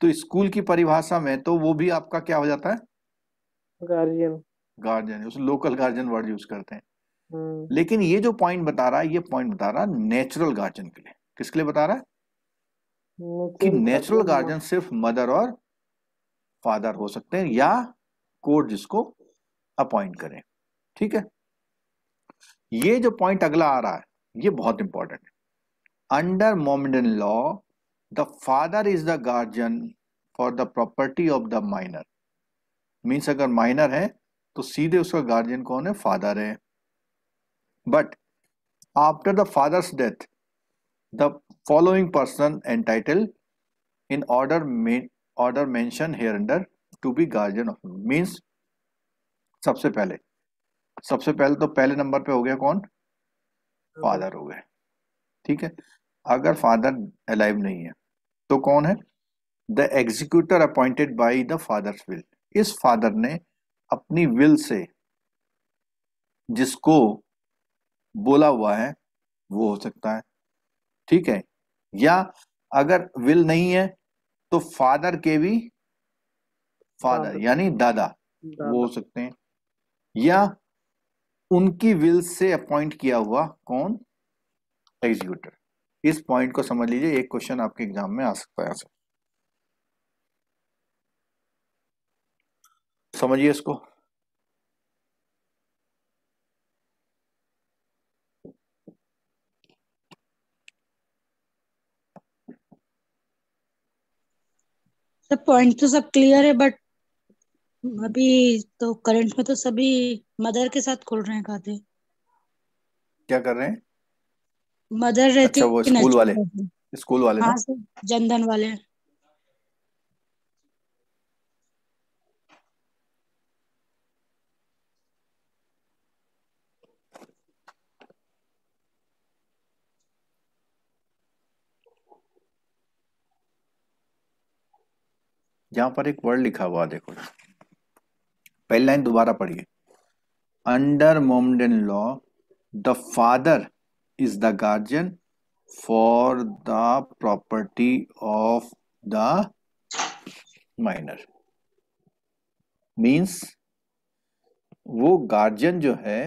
तो स्कूल की परिभाषा में तो वो भी आपका क्या हो जाता है गार्जियन गार्जियन उस लोकल गार्जियन वर्ड यूज करते हैं हम्म। लेकिन ये जो पॉइंट बता रहा है ये पॉइंट बता रहा है नेचुरल गार्जियन के लिए किसके लिए बता रहा है कि नेचुरल गार्जियन सिर्फ मदर और फादर हो सकते हैं या कोर्ट जिसको अपॉइंट करें ठीक है ये जो पॉइंट अगला आ रहा है ये बहुत इंपॉर्टेंट है under Mohammedan law the father is the guardian for the property of the minor means अगर माइनर है तो सीधे उसका गार्जियन कौन है फादर है but after the father's death the following person entitle in order order mention here under to be guardian of means सबसे पहले सबसे पहले तो पहले नंबर पे हो गया कौन फादर हो गए ठीक है अगर फादर अलाइव नहीं है तो कौन है the executor appointed by the father's will इस फादर ने अपनी विल से जिसको बोला हुआ है वो हो सकता है ठीक है या अगर विल नहीं है तो फादर के भी फादर यानी दादा, दादा वो हो सकते हैं या उनकी विल से अपॉइंट किया हुआ कौन एग्जीक्यूटर इस पॉइंट को समझ लीजिए एक क्वेश्चन आपके एग्जाम में आ सकता है समझिए इसको सब पॉइंट तो सब क्लियर है बट अभी तो करंट में तो सभी मदर के साथ खोल रहे हैं खाते क्या कर रहे हैं मदर रहती अच्छा, वो स्कूल वाले स्कूल वाले हाँ, जनधन वाले यहाँ पर एक वर्ड लिखा हुआ देखो पहली लाइन दोबारा पढ़िए under Mohammedan law the father is the guardian for the property of the minor means वो गार्जियन जो है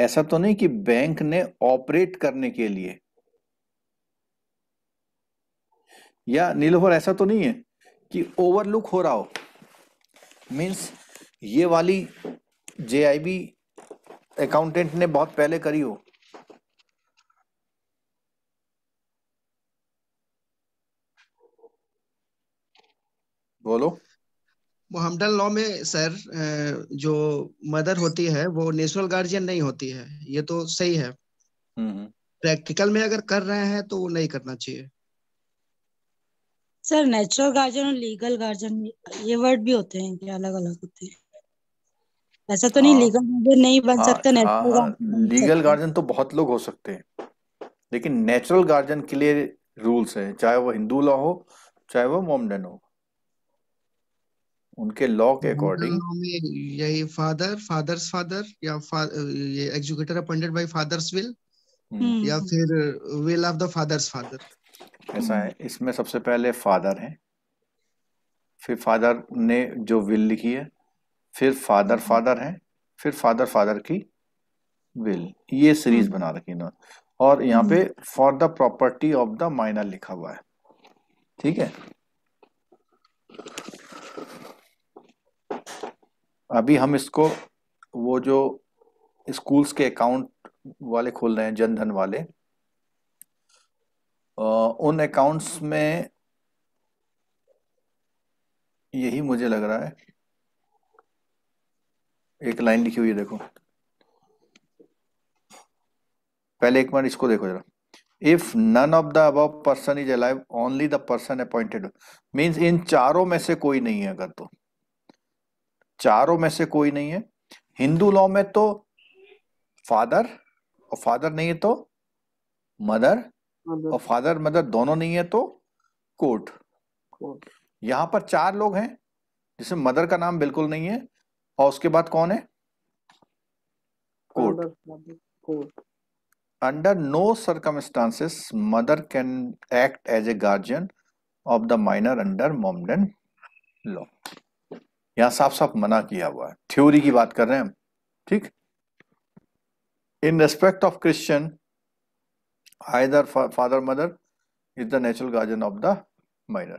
ऐसा तो नहीं कि बैंक ने ऑपरेट करने के लिए या नीलोफर ऐसा तो नहीं है कि ओवरलुक हो रहा हो मीन्स ये वाली जे अकाउंटेंट ने बहुत पहले करी हो बोलो मोहम्मदन लॉ में सर जो मदर होती है वो नेशनल गार्जियन नहीं होती है ये तो सही है हम्म, हम्म। प्रैक्टिकल में अगर कर रहे हैं तो वो नहीं करना चाहिए सर नेचुरल गार्जियन और लीगल गार्जियन ये वर्ड भी होते हैं क्या अलग अलग होते हैं ऐसा तो नहीं लीगल हाँ। गार्जियन नहीं बन सकते नेचुरल गार्जियन लीगल गार्जियन तो बहुत लोग हो सकते हैं लेकिन नेचुरल गार्जियन के लिए रूल्स हैं चाहे वो हिंदू लॉ हो चाहे वो मोमडन हो उनके लॉ के अकॉर्डिंग यही फादर फादर्स फादर या फा, ये executor appointed by father's will या फिर will of the father's father ऐसा है हम्म। इसमें सबसे पहले फादर है फिर फादर ने जो विल लिखी है फिर फादर हम्म। फादर है फिर फादर फादर की विल ये सीरीज हम्म। बना रखी इन्होंने और यहाँ पे for the property of the minor लिखा हुआ है ठीक है अभी हम इसको वो जो स्कूल्स के अकाउंट वाले खोल रहे हैं जनधन वाले उन अकाउंट्स में यही मुझे लग रहा है एक लाइन लिखी हुई है देखो पहले एक बार इसको देखो जरा if none of the above person is alive only the person appointed means इन चारों में से कोई नहीं है अगर तो चारों में से कोई नहीं है हिंदू लॉ में तो फादर और फादर नहीं है तो मदर और फादर मदर दोनों नहीं है तो कोर्ट यहाँ पर चार लोग हैं जिसमें मदर का नाम बिल्कुल नहीं है और उसके बाद कौन है court under no circumstances mother can act as a guardian of the minor under Mohammedan law यहाँ साफ साफ मना किया हुआ है थ्योरी की बात कर रहे हैं हम ठीक in respect of Christian either father mother is the natural guardian of the minor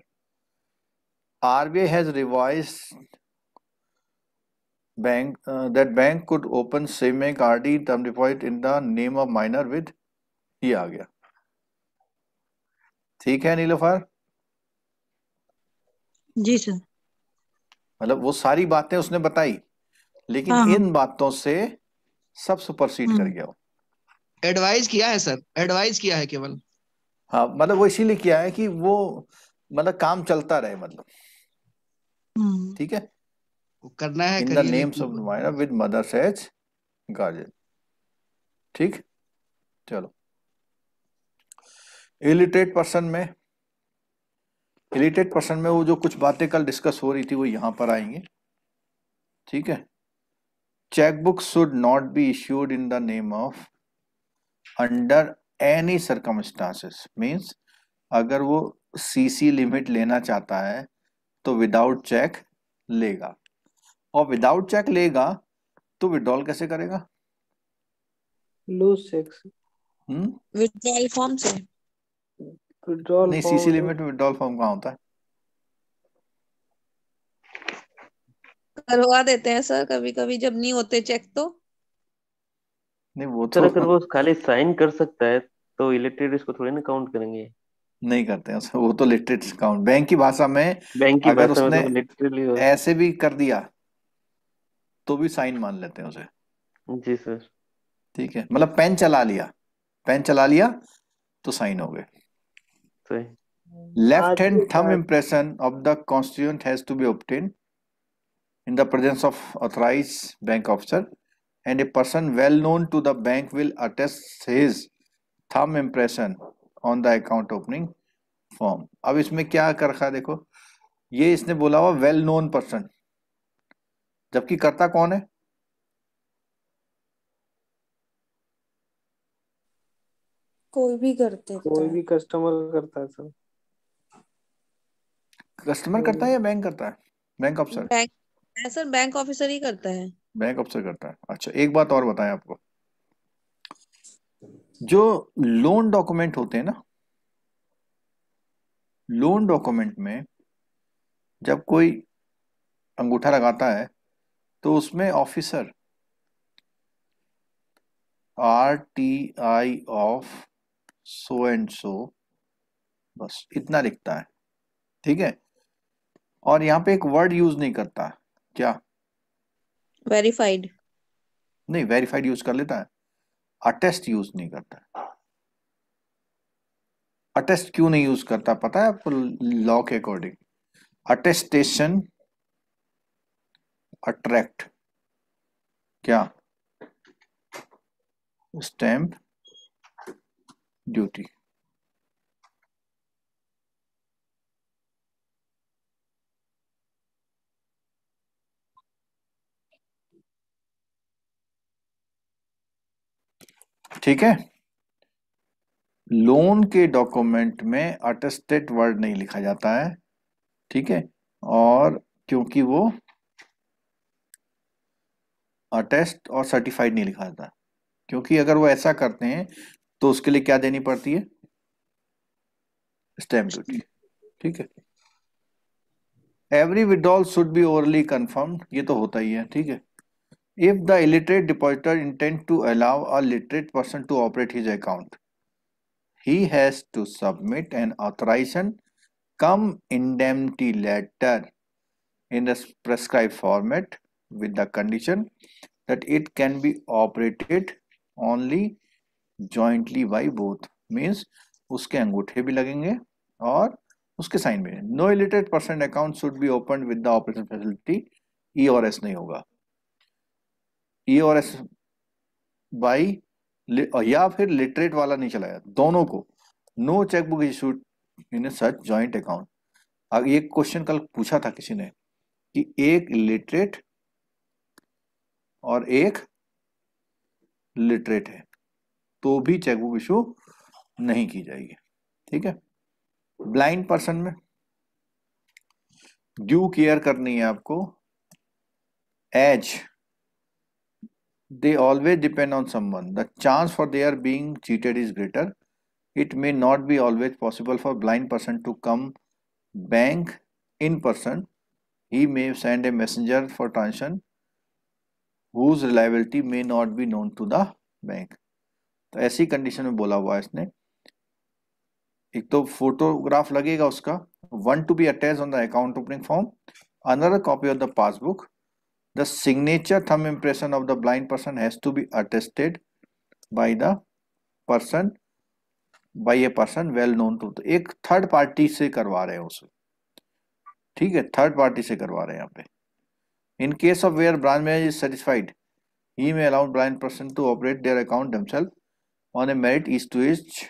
RBI has revised bank uh, that bank could open saving RD term deposit in the name of minor with ye aa gaya theek hai nilofar ji sir मतलब वो सारी बातें उसने बताई लेकिन इन बातों से सब सुपरसीड कर गया वो एडवाइज किया है सर एडवाइज किया है केवल हाँ मतलब वो इसीलिए किया है कि वो मतलब काम चलता रहे मतलब हम्म। ठीक है करना है in the names of minor with mother's सेज गार्जियन ठीक चलो इलिटरेट पर्सन में इलिटरेट पर्सन में वो जो कुछ बातें कल डिस्कस हो रही थी वो यहाँ पर आएंगे ठीक है chequebook should not be issued in the name of under any circumstances means अगर वो सीसी लिमिट लेना चाहता है तो विदाउट चेक लेगा और विदाउट चेक लेगा तो विड्रॉल कैसे करेगा विड्रॉल फॉर्म हम्म? से नहीं लिमिट विड्रॉल फॉर्म कहाँ होता है करवा देते हैं सर कभी कभी जब नहीं होते चेक तो नहीं वो तो अगर वो खाली साइन कर सकता है तो इलिटरेट इसको थोड़ी ना काउंट करेंगे नहीं करते हैं वो तो लिटरेट काउंट बैंक की भाषा में बैंक की अगर भाषा उसने में तो ऐसे भी कर दिया तो भी साइन मान लेते हैं उसे जी सर ठीक है मतलब पेन चला लिया पेन चला लिया तो साइन हो गए left hand thumb impression of the constituent has to be obtain in the presence of authorise bank officer and a person well known to the bank will attest his thumb impression on the account opening form. अब इसमें क्या कर रखा देखो ये इसने बोला हुआ वेल नोन पर्सन जबकि करता कौन है कोई भी करते तो। कोई भी कस्टमर करता है सर कस्टमर करता है या बैंक करता है bank officer bank sir bank officer ही करता है बैंक कब से करता है अच्छा एक बात और बताएं आपको जो लोन डॉक्यूमेंट होते हैं ना लोन डॉक्यूमेंट में जब कोई अंगूठा लगाता है तो उसमें officer R T I of so and so बस इतना लिखता है ठीक है और यहाँ पे एक वर्ड यूज नहीं करता क्या वेरीफाइड नहीं वेरीफाइड यूज कर लेता है अटेस्ट यूज नहीं करता अटेस्ट क्यों नहीं यूज करता पता है आपको लॉ के अकॉर्डिंग अटेस्टेशन अट्रैक्ट क्या स्टैम्प ड्यूटी ठीक है लोन के डॉक्यूमेंट में अटेस्टेड वर्ड नहीं लिखा जाता है ठीक है और क्योंकि वो अटेस्ट और सर्टिफाइड नहीं लिखा जाता क्योंकि अगर वो ऐसा करते हैं तो उसके लिए क्या देनी पड़ती है स्टैंप ड्यूटी ठीक है every withdrawal should be overly confirm ये तो होता ही है ठीक है if the illiterate depositor intends to allow a literate person to operate his account he has to submit an authorization cum indemnity letter in the prescribed format with the condition that it can be operated only jointly by both means uske anguthe bhi lagenge aur उसके sign भी no illiterate person account should be open with the operation facility E or S नहीं होगा ई or S by या फिर literate वाला नहीं चलाया दोनों को no chequebook issued in such joint account अब ये क्वेश्चन कल पूछा था किसी ने कि एक लिटरेट और एक लिटरेट है तो भी चेकबुक इशू नहीं की जाएगी ठीक है ब्लाइंड पर्सन में ड्यू केयर करनी है आपको as they always depend on someone. The chance for their being cheated is greater. It may not be always possible for blind person to come bank in person. He may send a messenger for transaction whose reliability may not be known to the bank तो ऐसी condition में बोला हुआ है इसने एक तो photograph लगेगा उसका one to be attach on the account opening form another copy of the passbook the signature thumb impression of the blind person has to be attested by the person by a person well known to the ek third party se karwa rahe हैं उसे theek hai third party se karwa rahe hain yahan pe in case of where branch manager is satisfied he may allow blind person to operate their account themselves on a merit is to each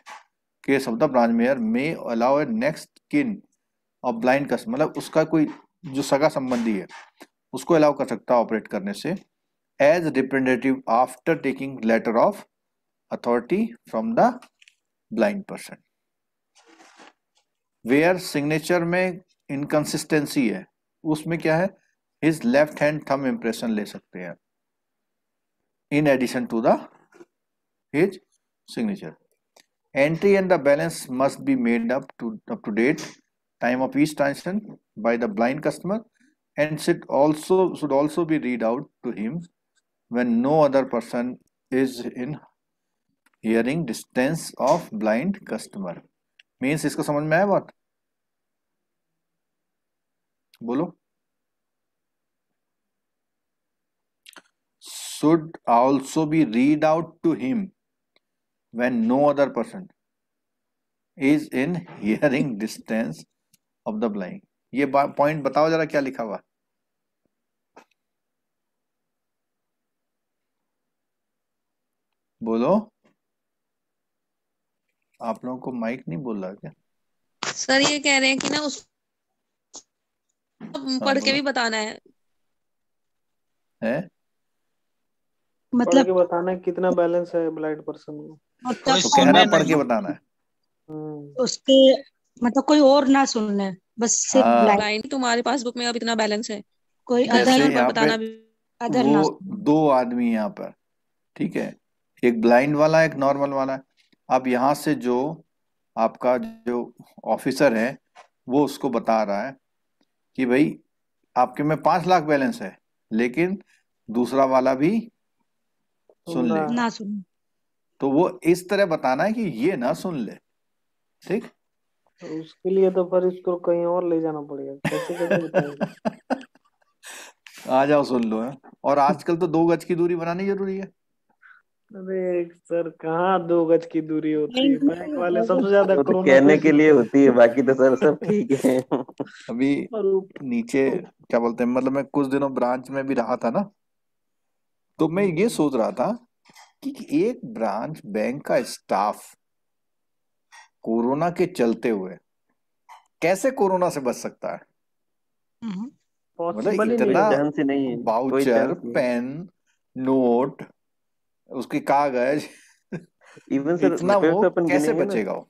case of the branch manager may allow a next kin of blind customer matlab uska koi जो सगा संबंधी है उसको allow कर सकता है operate करने से as representative after taking letter of authority from the blind person where signature में इनकन्सिस्टेंसी है उसमें क्या है his left hand thumb impression ले सकते हैं in addition to the his signature entry and the balance must be made up to up to date time of each transaction by the blind customer and it also should also be read out to him when no other person is in hearing distance of blind customer means इसको समझ में आया बात Bolo? should also be read out to him when no other person is in hearing distance of the blind ये point बताओ जरा क्या लिखा हुआ बोलो आप लोगों को माइक नहीं बोल रहा क्या सर ये कह रहे हैं कि ना उस हाँ, पढ़ के भी बताना है है मतलब बताना है कितना बैलेंस है ब्लाइंड पर्सन को मतलब तो कहना पढ़ के बताना है हम्म। उसके मतलब कोई और ना सुन ले बस सिर्फ हाँ, ब्लाइंड तुम्हारे पास बुक में अब इतना बैलेंस है कोई अदर बताना अदर दो, दो आदमी यहाँ पर ठीक है एक ब्लाइंड वाला एक नॉर्मल वाला अब यहाँ से जो आपका जो ऑफिसर है वो उसको बता रहा है कि भाई आपके में पांच लाख बैलेंस है लेकिन दूसरा वाला भी सुन ले ना सुन तो वो इस तरह बताना है कि ये ना सुन ले ठीक उसके लिए तो फिर इसको कहीं और ले जाना पड़ेगा कैसे कैसे आ जाओ सुन लो है और आजकल तो दो गज की दूरी बनानी जरूरी है अरे सर कहाँ दो गज की दूरी होती है बैंक वाले सबसे ज्यादा तो, तो कहने के लिए होती है बाकी तो सर सब ठीक है अभी नीचे क्या बोलते हैं मतलब मैं कुछ दिनों ब्रांच में भी रहा था ना तो मैं ये सोच रहा था कि एक ब्रांच बैंक का स्टाफ कोरोना के चलते हुए कैसे कोरोना से बच सकता है हम्म। मतलब इतना नहीं बाउचर पेन नोट उसकी कागज इवन सर इतना वो तो कैसे बचेगा वो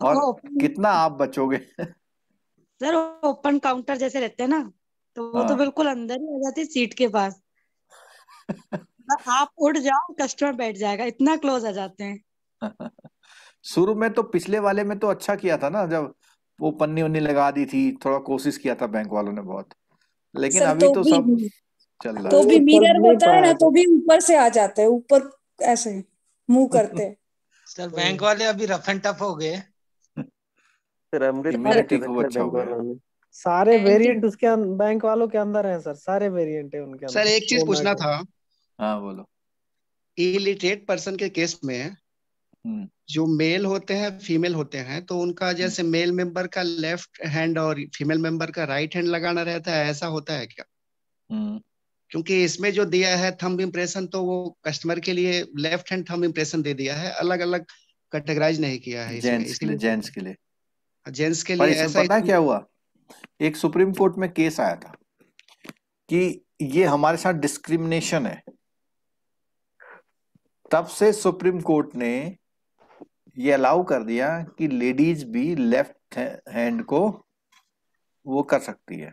तो और तो कितना आप बचोगे सर ओपन काउंटर जैसे रहते हैं ना तो वो हाँ। तो बिल्कुल अंदर ही आ जाती सीट के पास <laughs> आप उड़ जाओ कस्टमर बैठ जाएगा इतना क्लोज आ जाते हैं <laughs> शुरू में तो पिछले वाले में तो अच्छा किया था ना जब वो पन्नी उन्नी लगा दी थी थोड़ा कोशिश किया था बैंक वालों ने बहुत लेकिन सर, अभी तो, तो सब चल रहा तो भी मिरर होता है ना तो भी ऊपर से आ जाते हैं ऊपर ऐसे मुंह करते <laughs> सर बैंक वाले अभी रफ एंड टफ हो गए अच्छा सारे वेरिएंट उसके बैंक अं-, वालों के अंदर हैं सर सारे वेरिएंट है उनके सर एक चीज पूछना था हाँ बोलो इलिटरेट पर्सन के केस में हम्म। जो मेल होते हैं फीमेल होते हैं तो उनका हम्म। जैसे मेल मेंबर का लेफ्ट हैंड और फीमेल मेंबर का राइट हैंड लगाना रहता है ऐसा होता है क्या हम्म। क्योंकि इसमें जो दिया है थंब इम्प्रेशन तो वो कस्टमर के लिए लेफ्ट हैंड थंब इम्प्रेशन दे दिया है अलग अलग कैटेगराइज नहीं किया है जेंट्स के लिए जेंट्स के लिए हाँ, ऐसा पता क्या हुआ एक सुप्रीम कोर्ट में केस आया था कि ये हमारे साथ डिस्क्रिमिनेशन है तब से सुप्रीम कोर्ट ने ये अलाउ कर दिया कि लेडीज भी लेफ्ट हैंड को वो कर सकती है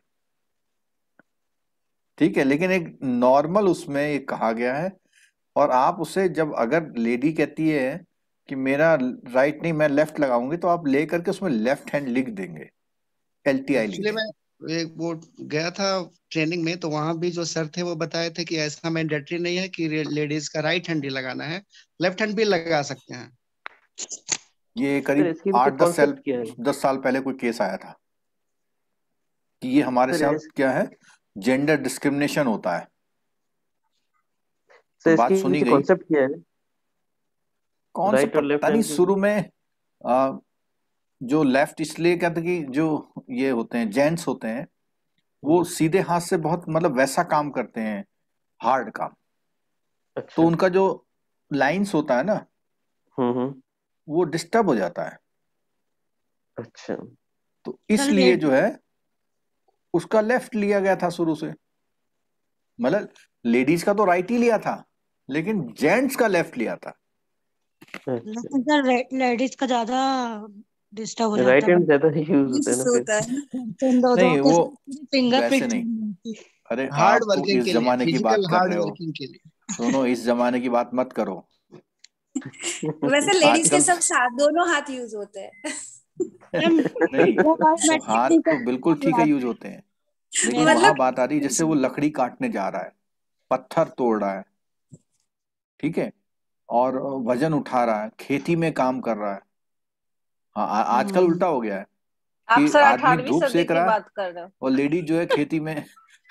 ठीक है लेकिन एक नॉर्मल उसमें ये कहा गया है और आप उसे जब अगर लेडी कहती है कि मेरा राइट नहीं मैं लेफ्ट लगाऊंगी तो आप ले करके उसमें लेफ्ट हैंड लिख देंगे एल टी आई लिख एक वो गया था ट्रेनिंग में तो वहां भी जो सर थे वो बताए थे कि ऐसा मैंडेटरी नहीं है कि लेडीज का राइट हैंड ही लगाना है लेफ्ट हैंड भी लगा सकते हैं ये करीब तो आठ दस साल दस साल पहले कोई केस आया था कि ये हमारे साथ क्या है जेंडर डिस्क्रिमिनेशन होता है तो बात सुनी गई कौन सा पता नहीं शुरू में आ, जो लेफ्ट इसलिए कहते कि जो ये होते हैं जेंट्स होते हैं वो सीधे हाथ से बहुत मतलब वैसा काम करते हैं हार्ड काम अच्छा। तो उनका जो लाइंस होता है ना हम्म, हम्म। वो डिस्टर्ब हो जाता है अच्छा तो इसलिए जो है उसका लेफ्ट लिया गया था शुरू से मतलब लेडीज का तो राइट ही लिया था लेकिन जेंट्स का लेफ्ट लिया था अच्छा। लेकिन सर लेडीज का ज्यादा डिस्टर्ब हो राइट हैंड ज्यादा यूज होता है नहीं वो फिंगर अरे हार्ड वर्किंग के जमाने की बात कर रहे हो सुनो इस जमाने की बात मत करो वैसे लेडीज के सब साथ दोनों हाथ यूज होते हैं नहीं हाथ तो बिल्कुल ठीक है यूज होते हैं लेकिन मतलब वहां बात आ रही है जैसे वो लकड़ी काटने जा रहा है पत्थर तोड़ रहा है ठीक है और वजन उठा रहा है खेती में काम कर रहा है हाँ आजकल हम्म। उल्टा हो गया है आप सर आदमी धूप सेक रहा बात कर रहे हो और लेडी जो है खेती में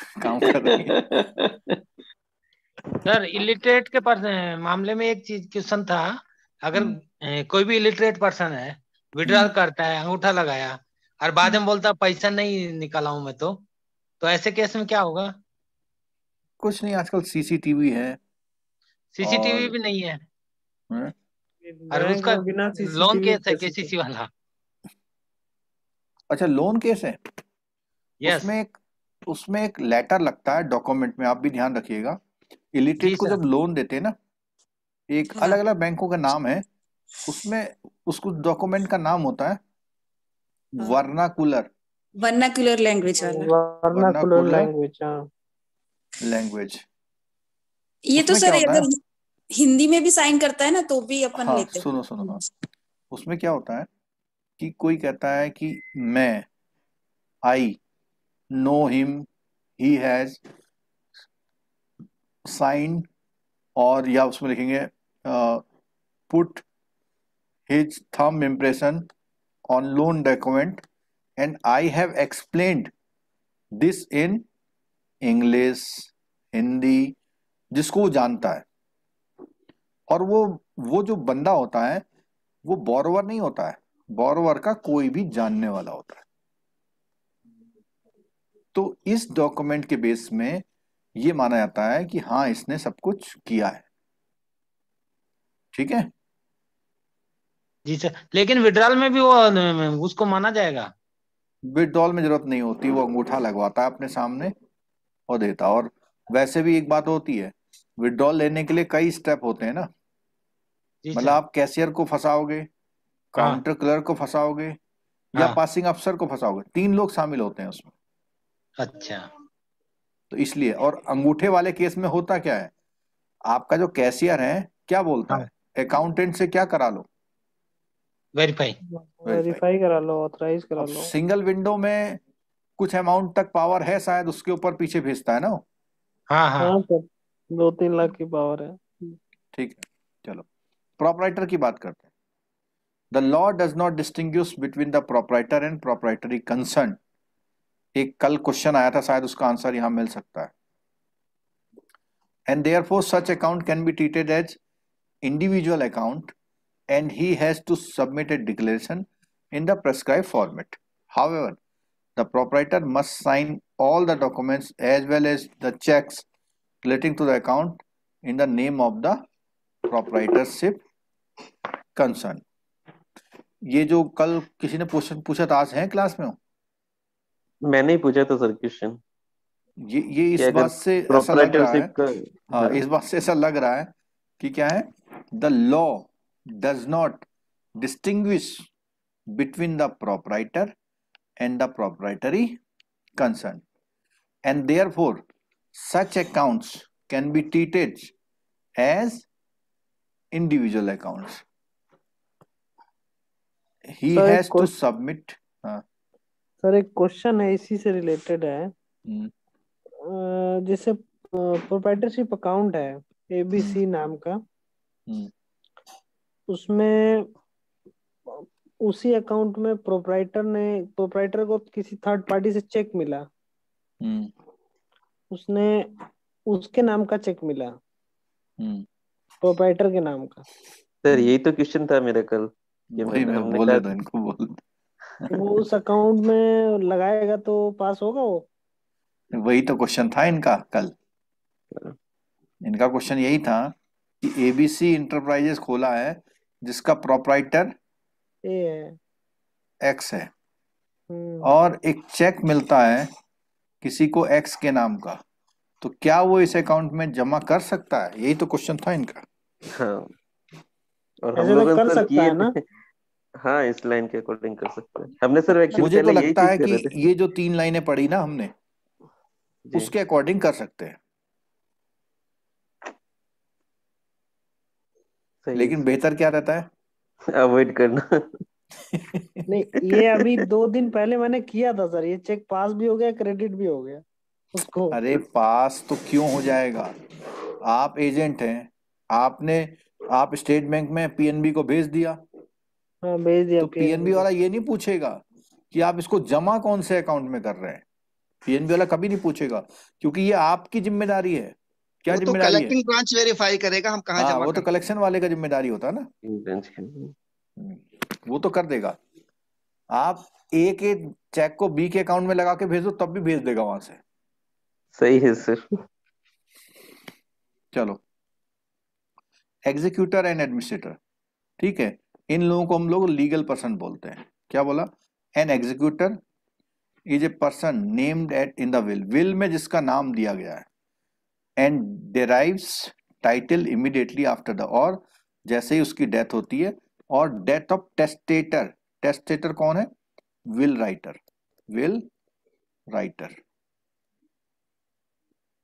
<laughs> काम कर रही है सर इलिटरेट के पर्सन मामले में एक चीज क्वेश्चन था अगर हम्म। कोई भी इलिटरेट पर्सन है विड्रॉल हम्म। करता है अंगूठा लगाया और बाद में बोलता पैसा नहीं निकाला हूं मैं तो तो ऐसे केस में क्या होगा कुछ नहीं आजकल सीसीटीवी है सीसीटीवी और... भी नहीं है हाँ। अरे उसका लोन केस है केसीसी वाला अच्छा लोन केस है yes. उसमें एक उसमें एक लेटर लगता है डॉक्यूमेंट में आप भी ध्यान रखिएगा इलिटरेट को जब लोन देते हैं ना एक हाँ। अलग अलग बैंकों का नाम है उसमें उसको डॉक्यूमेंट का नाम होता है vernacular vernacular language vernacular language language ये तो सर अगर हिंदी में भी साइन करता है ना तो भी अपन हाँ, लेते सुनो सुनो बात उसमें क्या होता है कि कोई कहता है कि मैं I know him he has sign और या उसमें लिखेंगे put his thumb impression on loan document and I have explained this in English Hindi जिसको वो जानता है और वो वो जो बंदा होता है वो बोरवर नहीं होता है बोरवर का कोई भी जानने वाला होता है तो इस डॉक्यूमेंट के बेस में ये माना जाता है कि हाँ इसने सब कुछ किया है ठीक है जी सर लेकिन विड्रॉल में भी वो उसको माना जाएगा विड्रॉल में जरूरत नहीं होती वो अंगूठा लगवाता है अपने सामने और देता और वैसे भी एक बात होती है विड्रॉल लेने के लिए कई स्टेप होते हैं ना मतलब आप कैशियर को फंसाओगे काउंटर हाँ। क्लर्क को फंसाओगे या पासिंग हाँ। अफसर को फंसाओगे तीन लोग शामिल होते हैं उसमें अच्छा तो इसलिए और अंगूठे वाले केस में होता क्या है आपका जो कैशियर है क्या बोलता हाँ। है अकाउंटेंट से क्या करा लो वेरीफाई वेरीफाई करा लो ऑथराइज करा लो सिंगल विंडो में कुछ अमाउंट तक पावर है शायद उसके ऊपर पीछे भेजता है ना हाँ हाँ, हाँ दो तीन लाख की पावर है ठीक है चलो प्रोपराइटर की बात करते हैं the law does not distinguish between the proprietor and proprietary concern एक कल क्वेश्चन आया था शायद उसका आंसर यहां मिल सकता है and therefore such account can be treated as individual account and he has to submit a declaration in the prescribe format however the proprietor must sign all the documents as well as the cheques relating to the account in the name of the proprietorship concern ये जो कल किसी ने question पूछा था आज है class में हो मैंने ही पूछा था सर क्वेश्चन ये ये इस बात से ऐसा लग रहा है हाँ, हाँ इस बात से ऐसा लग रहा है कि क्या है the law does not distinguish between the proprietor and the proprietary concern and therefore such accounts can be treated as individual accounts. He sir, has to submit. हाँ. सर एक क्वेश्चन है इसी से रिलेटेड है hmm. uh, uh, proprietorship account hai abc hmm. naam ka hmm. usme उसी account में proprietor ने proprietor को किसी थर्ड पार्टी से चेक मिला उसने उसके नाम का चेक मिला प्रोपराइटर हम्म। के नाम का सर यही तो क्वेश्चन था मेरा कल कि मैं बोला था इनको बोल वो उस अकाउंट में लगाएगा तो पास होगा वो वही तो क्वेश्चन था इनका कल हाँ। इनका क्वेश्चन यही था कि एबीसी इंटरप्राइजेस खोला है जिसका प्रोपराइटर ए है एक्स है हम्म। और एक चेक मिलता है किसी को एक्स के नाम का तो क्या वो इस अकाउंट में जमा कर सकता है यही तो क्वेश्चन था इनका हाँ और हम तो लोग कर तो सकता है ना <laughs> हाँ इस लाइन के अकॉर्डिंग कर सकते हैं हमने सर एक्चुअली मुझे तो लगता है कि ये जो तीन लाइनें पढ़ी ना हमने उसके अकॉर्डिंग कर सकते हैं लेकिन बेहतर क्या रहता है अवॉइड <laughs> करना नहीं ये अभी दो दिन पहले मैंने किया था सर ये चेक पास भी हो गया क्रेडिट भी हो गया उसको अरे पास तो क्यों हो जाएगा आप एजेंट हैं आपने आप स्टेट बैंक में पीएनबी को भेज दिया हाँ भेज दिया तो पीएनबी वाला ये नहीं पूछेगा कि आप इसको जमा कौन से अकाउंट में कर रहे हैं पीएनबी वाला कभी नहीं पूछेगा क्योंकि ये आपकी जिम्मेदारी है क्या तो जिम्मेदारी तो कलेक्टिंग ब्रांच वेरीफाई करेगा हम कहाँ हाँ, जमा वो तो कलेक्शन वाले का जिम्मेदारी होता है ना वो तो कर देगा आप ए के चेक को बी के अकाउंट में लगा के भेजो तब भी भेज देगा वहां से सही है सर चलो एग्जीक्यूटर एंड एडमिनिस्ट्रेटर ठीक है इन लोगों को हम लोग लीगल पर्सन बोलते हैं क्या बोला an executor is a person named at in the will will में जिसका नाम दिया गया है and derives title immediately after the और जैसे ही उसकी डेथ होती है और डेथ ऑफ टेस्टेटर टेस्टेटर कौन है विल राइटर विल राइटर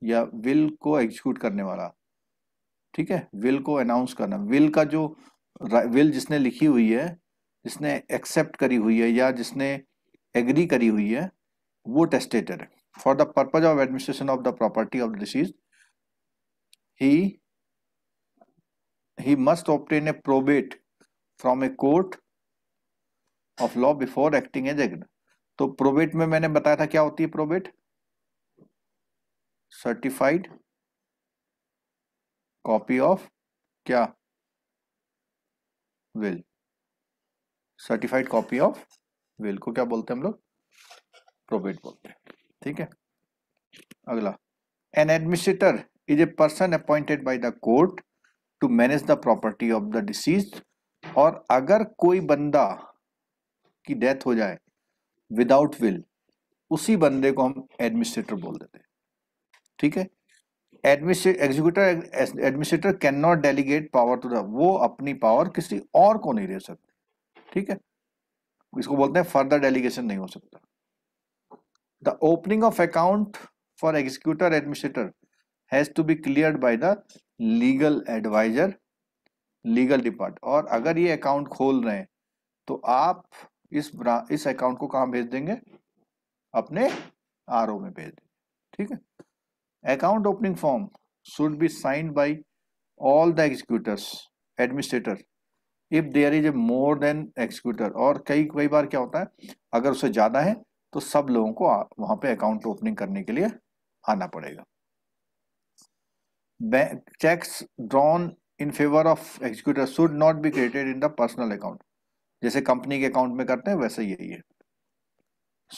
या विल को एग्जीक्यूट करने वाला ठीक है विल को अनाउंस करना विल का जो विल जिसने लिखी हुई है जिसने एक्सेप्ट करी हुई है या जिसने एग्री करी हुई है वो टेस्टेटर है for the purpose of administration of the property of the deceased he he must obtain a probate from a court of law before acting as एग्न तो प्रोबेट में मैंने बताया था क्या होती है प्रोबेट सर्टिफाइड कॉपी ऑफ क्या will certified copy of will को क्या बोलते हैं हम लोग प्रोबेट बोलते हैं ठीक है अगला an administrator is a person appointed by the court to manage the property of the deceased और अगर कोई बंदा की डेथ हो जाए विदाउट विल उसी बंदे को हम एडमिनिस्ट्रेटर बोल देते ठीक है executor administrator can not delegate power to the वो अपनी पावर किसी और को नहीं दे सकते ठीक है इसको बोलते हैं फर्दर डेलीगेशन नहीं हो सकता the opening of account for executor administrator has to be clear by the legal adviser legal depart और अगर ये अकाउंट खोल रहे हैं तो आप इस इस अकाउंट को कहाँ भेज देंगे अपने आर में भेज देंगे ठीक है account opening form should be sign by all the executors administrator if there is a more than executor और कई कई बार क्या होता है अगर उससे ज़्यादा है तो सब लोगों को वहां पे अकाउंट ओपनिंग करने के लिए आना पड़ेगा cheques drawn in favour of executor should not be created in the personal account जैसे कंपनी के अकाउंट में करते हैं वैसे यही है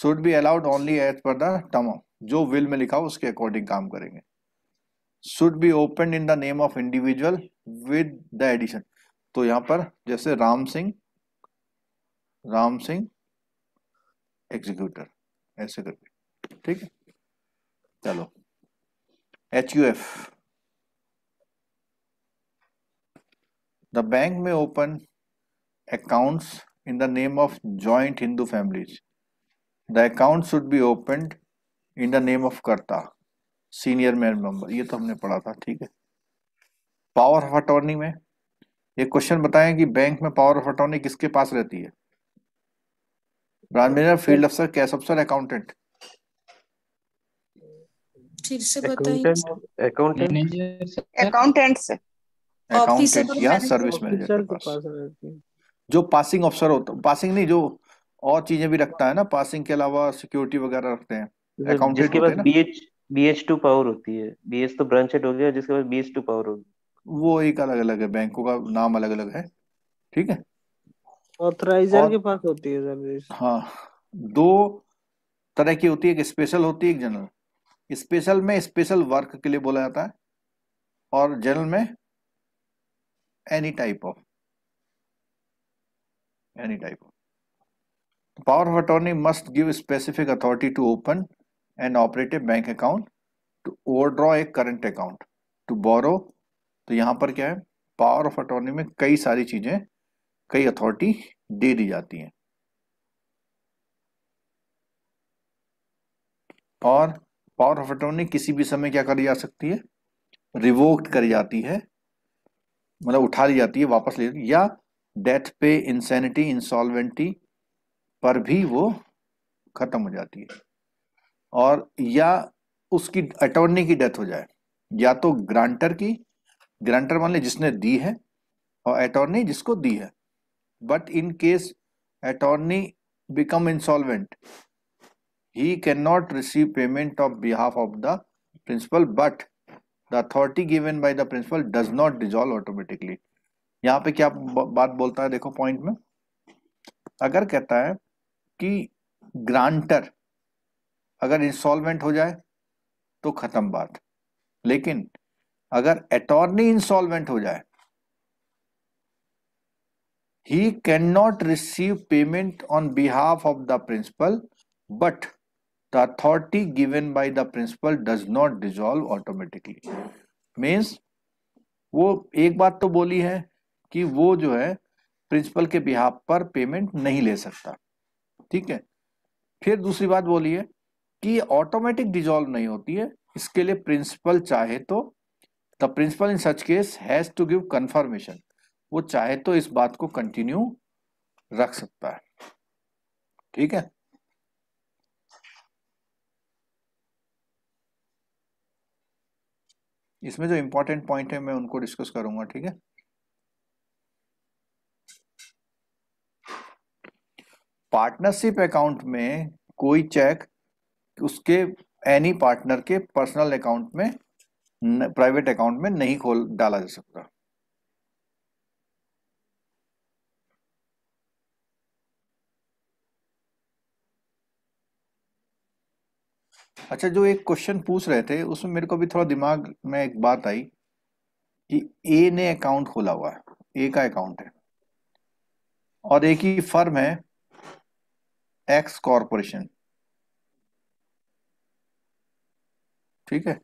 should be allowed only as per the term जो विल में लिखा हो उसके अकॉर्डिंग काम करेंगे should be open in the name of individual with the addition तो यहाँ पर जैसे राम सिंह राम सिंह एग्जीक्यूटर ऐसे करके ठीक है चलो H U F the bank में open account in the name of joint Hindu families the account should be opened in the name of karta senior male member ये तो हमने पढ़ा था ठीक है पावर ऑफ अटोर्नी में ये क्वेश्चन बताएं कि बैंक में पावर ऑफ अटोर्नी किसके पास रहती है ब्रांच फील्ड अफसर कैश अफसर अकाउंटेंट अकाउंटेंट अकाउंटेंट से अकाउंटेंट तो या सर्विस मैनेजर के पास जो पासिंग ऑफिसर होता है पासिंग नहीं जो और चीजें भी रखता है ना पासिंग के अलावा सिक्योरिटी वगैरह रखते हैं जिसके पास बीएच बीएच टू पावर होती है बीएच तो ब्रांच हेड हो गया जिसके पास बीएच टू पावर होगी वो एक अलग अलग है बैंकों का नाम अलग अलग है ठीक है ऑथराइजर के पास होती है सर्विस हाँ दो तरह की होती है एक स्पेशल होती है एक जनरल स्पेशल में स्पेशल वर्क के लिए बोला जाता है और जनरल में any type of any type of power of attorney must give specific authority to open and operate a bank account to overdraw a current account to borrow तो यहाँ पर क्या है पावर ऑफ अटॉर्नी में कई सारी चीजें कई अथॉरिटी दे दी जाती हैं और पावर ऑफ अटॉर्नी किसी भी समय क्या करी जा सकती है रिवोक्ड करी जाती है मतलब उठा ली जाती है वापस ले या डेथ पे इंसैनिटी इंसॉल्वेंटी पर भी वो खत्म हो जाती है और या उसकी अटोर्नी की डेथ हो जाए या तो ग्रांटर की ग्रांटर मान ली जिसने दी है और अटोर्नी जिसको दी है but in case attorney become insolvent he can not receive payment of behalf of the principal but the authority given by the principal does not dissolve automatically यहाँ पे क्या बात बोलता है देखो पॉइंट में अगर कहता है कि ग्रांटर अगर इंसॉल्वेंट हो जाए तो खत्म बात लेकिन अगर अटॉर्नी इंसॉल्वेंट हो जाए he can not receive payment on behalf of the principal but the authority given by the principal does not dissolve automatically means वो एक बात तो बोली है कि वो जो है प्रिंसिपल के बिहाफ पर पेमेंट नहीं ले सकता ठीक है फिर दूसरी बात बोली है कि ऑटोमेटिक डिजोल्व नहीं होती है इसके लिए प्रिंसिपल चाहे तो the principal in such case has to give confirmation वो चाहे तो इस बात को कंटिन्यू रख सकता है ठीक है इसमें जो इम्पोर्टेंट पॉइंट है मैं उनको डिस्कस करूंगा ठीक है पार्टनरशिप अकाउंट में कोई चेक उसके एनी पार्टनर के पर्सनल अकाउंट में प्राइवेट अकाउंट में नहीं खोल डाला जा सकता अच्छा जो एक क्वेश्चन पूछ रहे थे उसमें मेरे को भी थोड़ा दिमाग में एक बात आई कि ए ने अकाउंट खोला हुआ है ए का अकाउंट है और एक ही फर्म है एक्स कॉरपोरेशन ठीक है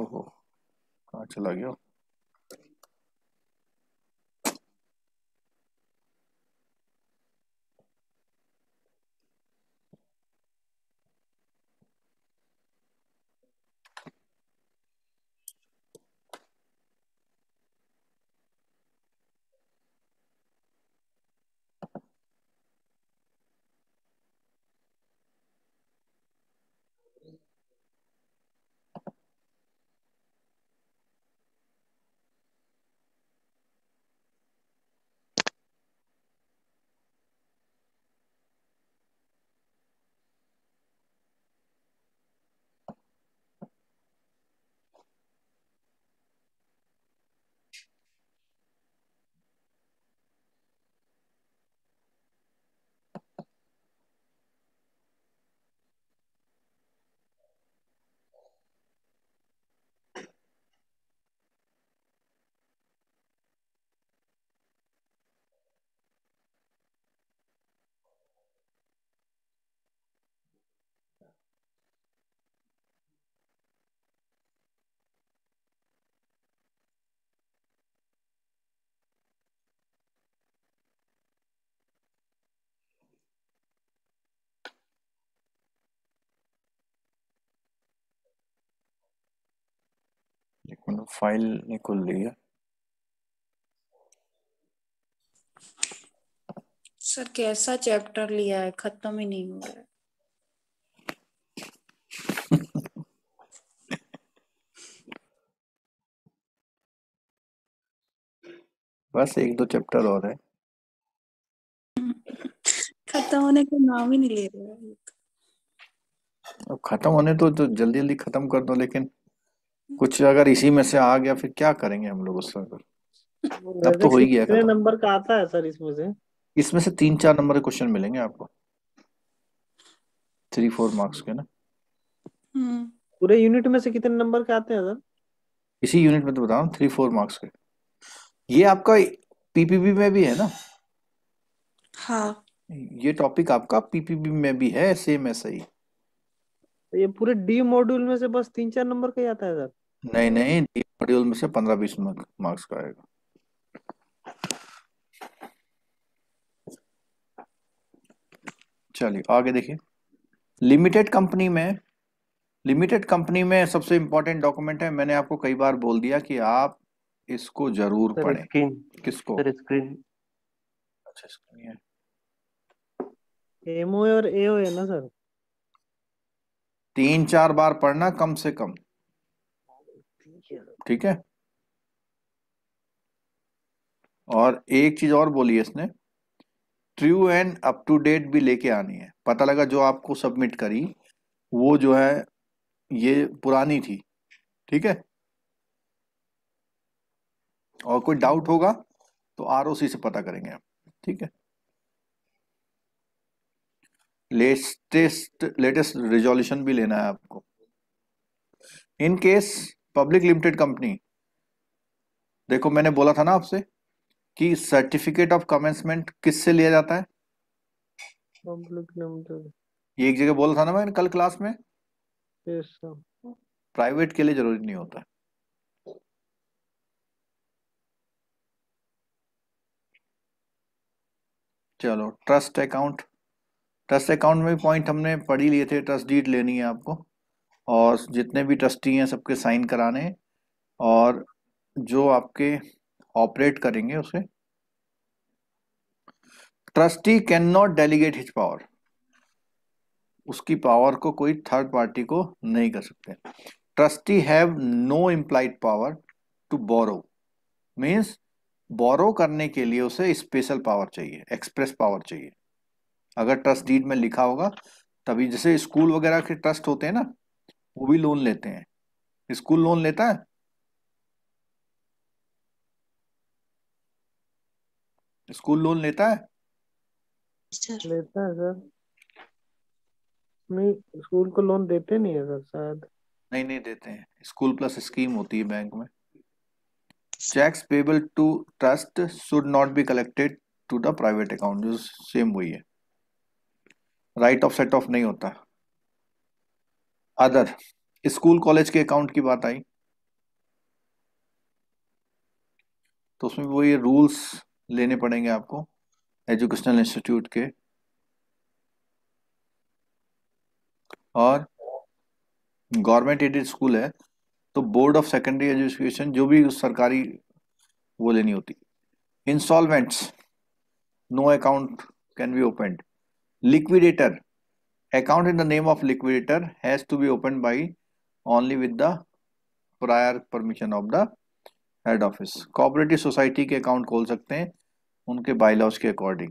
ओहो कहा चला गया मैंने फाइल नहीं खुल रही है सर कैसा चैप्टर लिया है खत्म ही नहीं हो रहा है बस एक दो चैप्टर और है खत्म होने का नाम ही नहीं ले रहा अब खत्म होने तो, तो जल्दी जल्दी खत्म कर दो लेकिन कुछ अगर इसी में से आ गया फिर क्या करेंगे हम लोग उसमें फिर अब तो, तो हो ही गया कितने नंबर का आता है सर इसमें से इसमें से तीन चार नंबर के क्वेश्चन मिलेंगे आपको थ्री फोर मार्क्स के ना हम्म। पूरे यूनिट में से कितने नंबर के आते हैं सर इसी यूनिट में तो बता थ्री फोर मार्क्स के ये आपका पीपीबी में भी है ना हाँ ये टॉपिक आपका पीपीबी में भी है सेम ऐसा ही तो ये पूरे डी मॉड्यूल में से बस तीन चार नंबर का ही आता है सर नहीं नहीं डी मॉड्यूल में से पंद्रह बीस मार्क्स का आएगा चलिए आगे देखिए लिमिटेड कंपनी में लिमिटेड कंपनी में सबसे इंपॉर्टेंट डॉक्यूमेंट है मैंने आपको कई बार बोल दिया कि आप इसको जरूर पढ़ें किसको स्क्रीन अच्छा स्क्रीन है एमओ और एओ है ना सर तीन चार बार पढ़ना कम से कम ठीक है और एक चीज और बोली इसने true and up to date भी लेके आनी है पता लगा जो आपको सबमिट करी वो जो है ये पुरानी थी ठीक है और कोई डाउट होगा तो आर से पता करेंगे आप ठीक है लेटेस्ट लेटेस्ट रेजोल्यूशन भी लेना है आपको in case public limited company देखो मैंने बोला था ना आपसे कि सर्टिफिकेट ऑफ कमेंसमेंट किससे लिया जाता है पब्लिक लिमिटेड ये एक जगह बोला था ना मैंने कल क्लास में yes, प्राइवेट के लिए जरूरी नहीं होता चलो ट्रस्ट अकाउंट ट्रस्ट अकाउंट में भी पॉइंट हमने पढ़ी लिए थे ट्रस्ट डीड लेनी है आपको और जितने भी ट्रस्टी हैं सबके साइन कराने और जो आपके ऑपरेट करेंगे उसे trustee can not delegate his power उसकी पावर को कोई थर्ड पार्टी को नहीं कर सकते trustee have no implied power to borrow means borrow करने के लिए उसे स्पेशल पावर चाहिए एक्सप्रेस पावर चाहिए अगर ट्रस्ट डीड में लिखा होगा तभी जैसे स्कूल वगैरह के ट्रस्ट होते हैं ना वो भी लोन लेते हैं स्कूल लोन लेता है स्कूल लोन लेता है लेता है सर स्कूल को लोन देते नहीं है सर शायद नहीं नहीं देते हैं स्कूल प्लस स्कीम होती है बैंक में cheques payable to trust should not be collected to the private account जो सेम वही है राइट ऑफ सेट ऑफ नहीं होता अदर स्कूल कॉलेज के अकाउंट की बात आई तो उसमें वो ये रूल्स लेने पड़ेंगे आपको एजुकेशनल इंस्टीट्यूट के और गवर्नमेंट एडेड स्कूल है तो बोर्ड ऑफ सेकेंडरी एजुकेशन जो भी सरकारी वो लेनी होती instalments no account can be open liquidator account in the name of liquidator has to be opened by only with the prior permission of the head office cooperative society के account खोल सकते हैं उनके बाईलॉज के according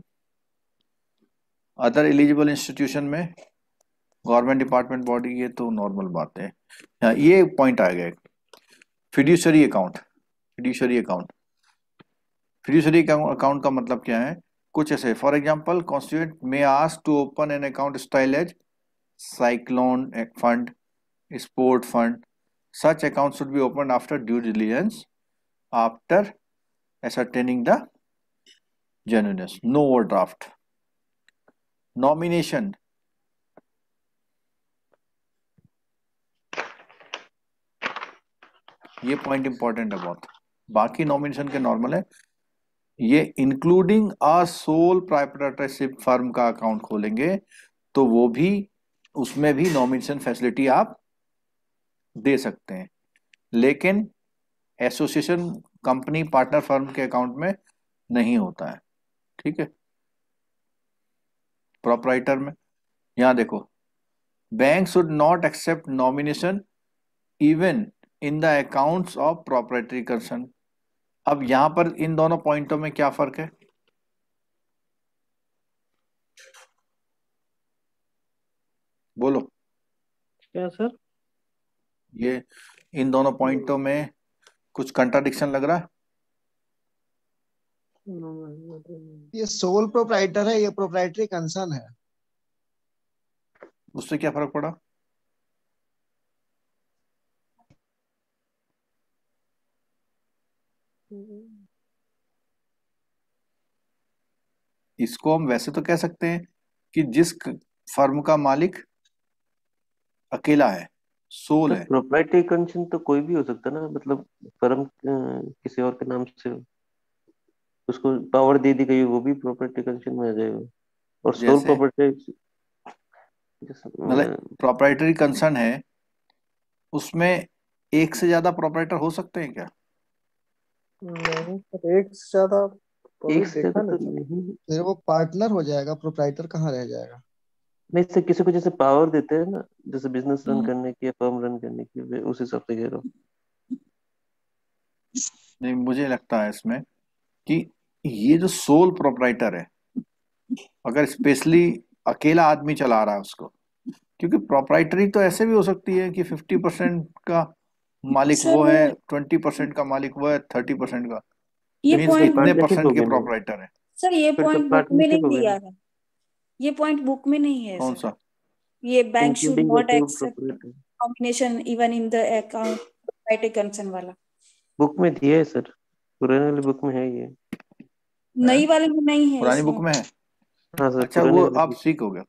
other eligible institution में government department body ये तो normal बात है हाँ, ये पॉइंट आ गया fiduciary account fiduciary account fiduciary account का मतलब क्या है कुछ ऐसे for example constituent may ask to open an account style as cyclone fund sport fund such account should be open after due diligence after ascertaining the genuineness no overdraft nomination ये point important है बहुत बाकी nomination के normal है ये including a sole proprietorship firm का account खोलेंगे तो वो भी उसमें भी नॉमिनेशन फैसिलिटी आप दे सकते हैं लेकिन एसोसिएशन कंपनी पार्टनर फर्म के अकाउंट में नहीं होता है ठीक है प्रोपराइटर में यहां देखो bank should not accept nomination even in the accounts of proprietary concern अब यहां पर इन दोनों पॉइंटों में क्या फर्क है बोलो क्या सर ये इन दोनों पॉइंटों में कुछ कंट्राडिक्शन लग रहा है ये सोल प्रोप्राइटर है ये प्रोप्राइटरी कंसर्न है उससे क्या फर्क पड़ा इसको हम वैसे तो कह सकते हैं कि जिस फर्म का मालिक अकेला है सोल है प्रोपर्टी कंसर्न तो कोई भी हो सकता है ना मतलब फर्म किसी और के नाम से उसको पावर दे दी गई वो भी प्रॉपर्टी कंसर्न में आ जाएगा और सोल प्रॉपर्टी मतलब प्रॉपर्टरी कंसर्न है उसमें एक से ज्यादा प्रोपराइटर हो सकते हैं क्या नहीं तो एक से ज्यादा एक से तो नहीं तो वो पार्टनर हो जाएगा प्रोप्राइटर कहाँ रह जाएगा नहीं सर किसी को जैसे पावर देते हैं ना जैसे बिजनेस रन हम्म। करने की या फर्म रन करने की उस हिसाब से कह रहा हूँ नहीं मुझे लगता है इसमें कि ये जो सोल प्रोपराइटर है अगर स्पेशली अकेला आदमी चला रहा है उसको क्योंकि प्रोपराइटरी तो ऐसे भी हो सकती है कि फिफ्टी परसेंट का तो मालिक वो है ट्वेंटी परसेंट का मालिक वो है थर्टी परसेंट का ये पॉइंट इतने परसेंट तो के प्रॉपराइटर है सर ये पॉइंट तो बुक में नहीं दिया है ये पॉइंट बुक में नहीं है कौन सा ये bank should not accept combination even in the account right concern वाला बुक में दिया है सर पुराने वाले बुक में है ये नई वाले में नहीं है पुरानी बुक में है हाँ सर अच्छा वो आप सीख हो गया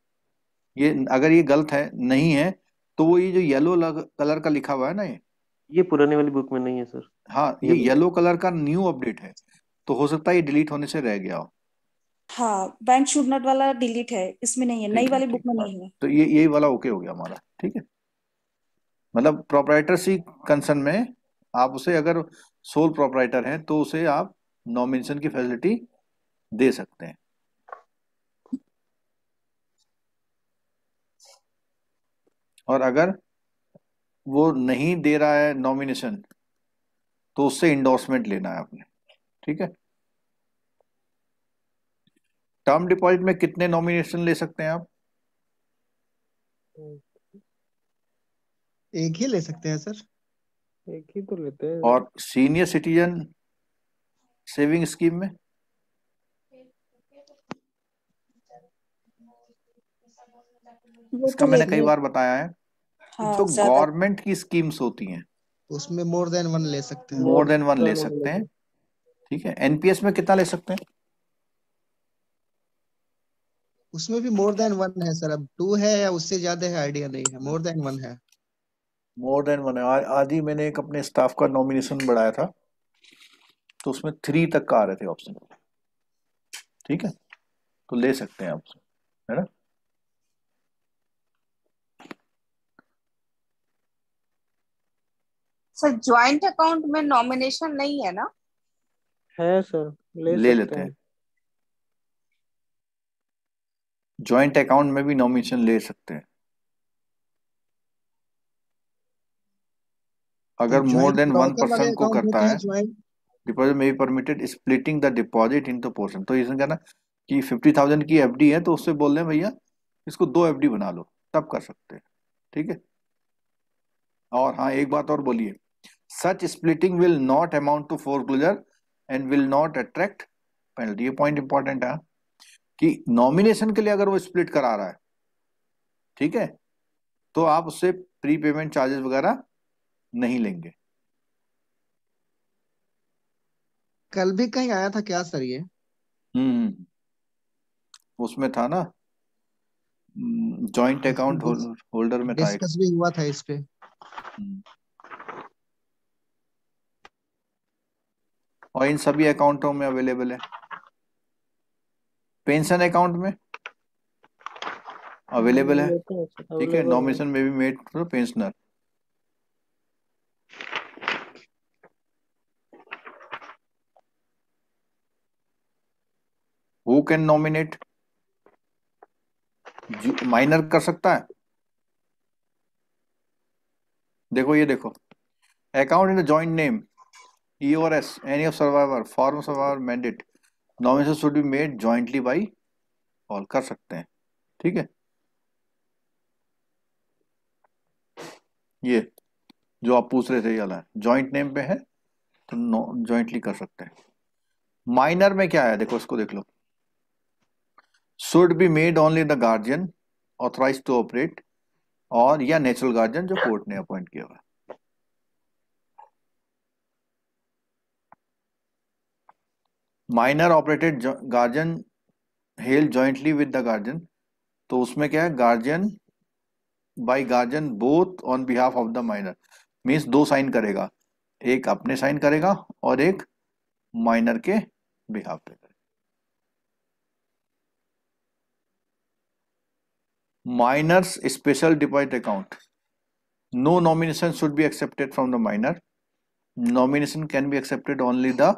ये अगर ये गलत है नहीं है तो वो ये जो येलो कलर का लिखा हुआ है ना ये ये पुराने वाली बुक में नहीं है सर हाँ ये ये येलो कलर का न्यू अपडेट है तो हो सकता है ये डिलीट होने से रह गया हो हाँ बैंक शुड नॉट वाला डिलीट है इसमें नहीं है नई वाली बुक में नहीं है तो ये यही वाला ओके हो गया हमारा ठीक है मतलब प्रोपराइटर सी कंसर्न में आप उसे अगर सोल प्रोपराइटर हैं तो उसे आप नॉमिनेशन की फैसिलिटी दे सकते हैं और अगर वो नहीं दे रहा है नॉमिनेशन तो उससे इंडोर्समेंट लेना है आपने ठीक है टर्म डिपॉजिट में कितने नॉमिनेशन ले सकते हैं आप एक ही ले सकते हैं सर एक ही तो लेते हैं और सीनियर सिटीजन सेविंग स्कीम में तो इसका मैंने कई बार बताया है हाँ, तो गवर्नमेंट की स्कीम्स होती हैं उसमें मोर देन वन ले सकते हैं मोर देन वन ले सकते हैं ठीक है एनपीएस में कितना ले सकते हैं उसमें भी मोर देन वन है सर अब टू है या उससे ज्यादा है आइडिया नहीं है मोर देन वन है मोर देन वन है आज ही मैंने एक अपने स्टाफ का नॉमिनेशन बढ़ाया था तो उसमें थ्री तक का आ रहे थे ऑप्शन ठीक है तो ले सकते हैं आप है ना सर ज्वाइंट अकाउंट में नॉमिनेशन नहीं है ना है सर ले, ले लेते हैं ज्वाइंट अकाउंट में भी नॉमिनेशन ले सकते हैं अगर मोर देन वन पर्सन को करता है डिपॉजिट में permitted splitting the deposit in portion तो इसमें कहना कि फिफ्टी थाउजेंड की एफडी है तो उससे बोल रहे भैया इसको दो एफडी बना लो तब कर सकते हैं ठीक है और हाँ एक बात और बोलिए such splitting will not amount to foreclosure and will not attract penalty ये पॉइंट इंपॉर्टेंट है कि नॉमिनेशन के लिए अगर वो स्प्लिट करा रहा है ठीक है तो आप उससे प्री पेमेंट चार्जेस वगैरह नहीं लेंगे कल भी कहीं आया था क्या सर ये हम्म उसमें था ना जॉइंट अकाउंट होल्डर में था डिस्कस भी हुआ था इस पे हम्म। और इन सभी अकाउंटों में अवेलेबल है पेंशन अकाउंट में अवेलेबल है ठीक है नॉमिनेशन में भी made for pensioner who can nominate minor कर सकता है देखो ये देखो account in the joint name E or S, any of survivor, form survivor, mandate. nomination should be made jointly by all. कर सकते हैं ठीक है ये जो आप पूछ रहे थे ये वाला है जॉइंट नेम पे है तो नो जॉइंटली कर सकते हैं माइनर में क्या है देखो इसको देख लो should be made only the guardian authorise to operate और या नेचुरल गार्जियन जो कोर्ट ने अपॉइंट किया हुआ minor operated guardian held jointly with the guardian तो उसमें क्या है guardian by guardian both on behalf of the minor means दो साइन करेगा एक अपने साइन करेगा और एक माइनर के बिहाफ पे करेगा minor's special deposit account no nomination should be accepted from the minor nomination can be accepted only the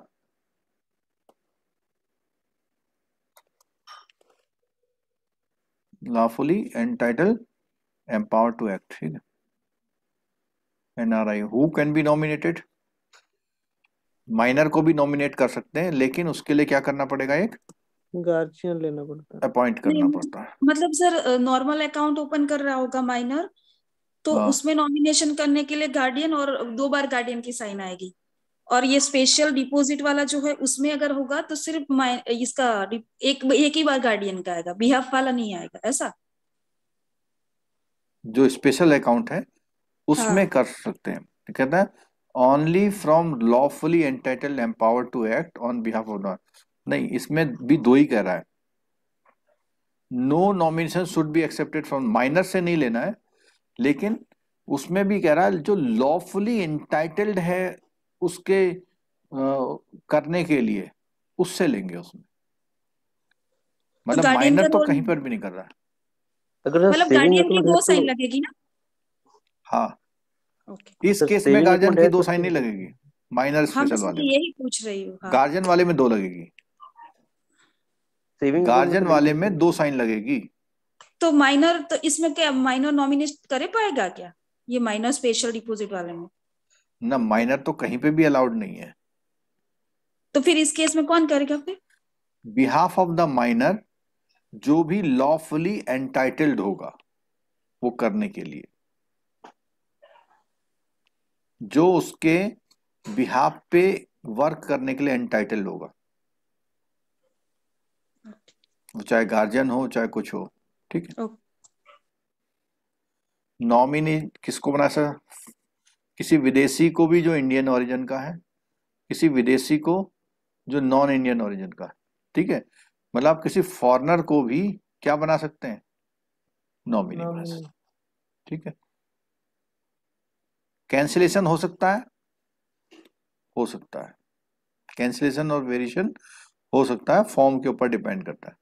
lawfully entitled empowered to act ठीक है NRI who can be nominated minor को भी nominate कर सकते हैं लेकिन उसके लिए क्या करना पड़ेगा एक गार्जियन लेना पड़ता है अपॉइंट करना पड़ता है मतलब सर नॉर्मल अकाउंट ओपन कर रहा होगा माइनर तो हाँ। उसमें नॉमिनेशन करने के लिए गार्डियन और दो बार गार्डियन की साइन आएगी और ये स्पेशल डिपॉजिट वाला जो है उसमें अगर होगा तो सिर्फ इसका एक एक ही बार गार्डियन का आएगा बिहाफ वाला नहीं आएगा ऐसा जो स्पेशल अकाउंट है उसमें हाँ. कर सकते हैं कहते हैं only from lawfully entitled empower to act on behalf of non नहीं इसमें भी दो ही कह रहा है no nomination should be accepted from minor से नहीं लेना है लेकिन उसमें भी कह रहा है जो लॉफुली एंटाइटल्ड है उसके करने के लिए उससे लेंगे उसमें तो मतलब तो माइनर तो कहीं पर भी नहीं कर रहा अगर मतलब गार्डियन की दो साइन तो लगेगी ना हाँ okay. इस तो केस में गार्जियन की दो साइन नहीं लगेगी माइनर स्पेशल वाले यही पूछ रही हूँ गार्जियन हाँ। वाले में दो लगेगी गार्जियन वाले में दो साइन लगेगी तो माइनर तो इसमें क्या माइनर नॉमिनेट करे पाएगा क्या ये माइनर स्पेशल डिपॉजिट वाले में ना माइनर तो कहीं पे भी अलाउड नहीं है तो फिर इस केस में कौन करेगा फिर बिहाफ ऑफ द माइनर जो भी लॉफुली एंटाइटल्ड होगा वो करने के लिए जो उसके बिहाफ पे वर्क करने के लिए एंटाइटल्ड होगा चाहे गार्जियन हो चाहे कुछ हो ठीक है नॉमिनी किसको बना सकता किसी विदेशी को भी जो इंडियन ओरिजिन का है किसी विदेशी को जो नॉन इंडियन ओरिजिन का है ठीक है मतलब आप किसी फॉरनर को भी क्या बना सकते हैं नॉमिनी बना सकते ठीक है कैंसिलेशन हो सकता है हो सकता है कैंसिलेशन और वेरिएशन हो सकता है फॉर्म के ऊपर डिपेंड करता है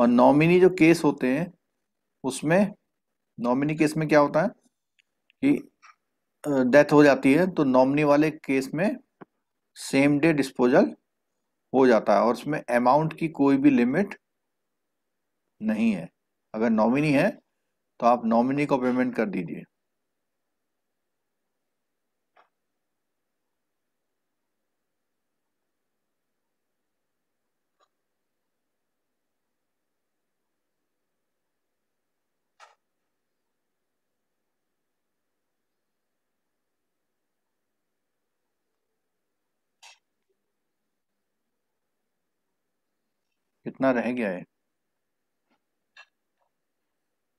और नॉमिनी जो केस होते हैं उसमें नॉमिनी केस में क्या होता है कि डेथ हो जाती है तो नॉमिनी वाले केस में सेम डे डिस्पोजल हो जाता है और उसमें अमाउंट की कोई भी लिमिट नहीं है अगर नॉमिनी है तो आप नॉमिनी को पेमेंट कर दीजिए कितना रह गया है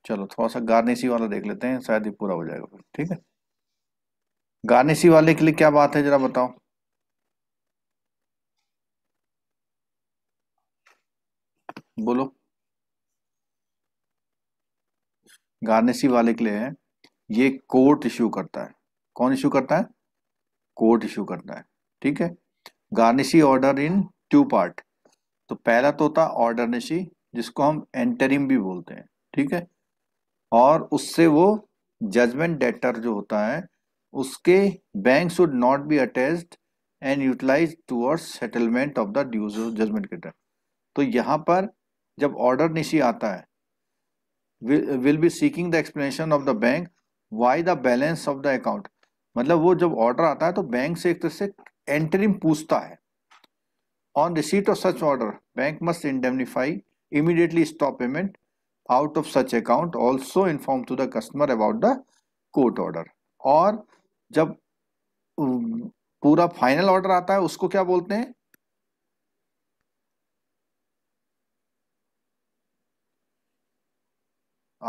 चलो थोड़ा सा गार्निशी वाला देख लेते हैं शायद ही पूरा हो जाएगा फिर ठीक है गार्निशी वाले के लिए क्या बात है जरा बताओ बोलो गार्निशी वाले के लिए है ये कोर्ट इश्यू करता है कौन इश्यू करता है कोर्ट इश्यू करता है ठीक है garnishee order in two part तो पहला तो होता ऑर्डर नशी जिसको हम एंटरिम भी बोलते हैं ठीक है और उससे वो जजमेंट डेटर जो होता है उसके bank should not be attached and utilise towards settlement of the dues judgement के टाइम तो यहाँ पर जब ऑर्डर निशी आता है will be seeking the explanation of the bank why the balance of the account मतलब वो जब ऑर्डर आता है तो बैंक से एक तरह से एंटरिम पूछता है On receipt of such order, bank must indemnify, immediately stop payment out of such account, also inform to the customer about the court order. और जब पूरा फाइनल ऑर्डर आता है उसको क्या बोलते हैं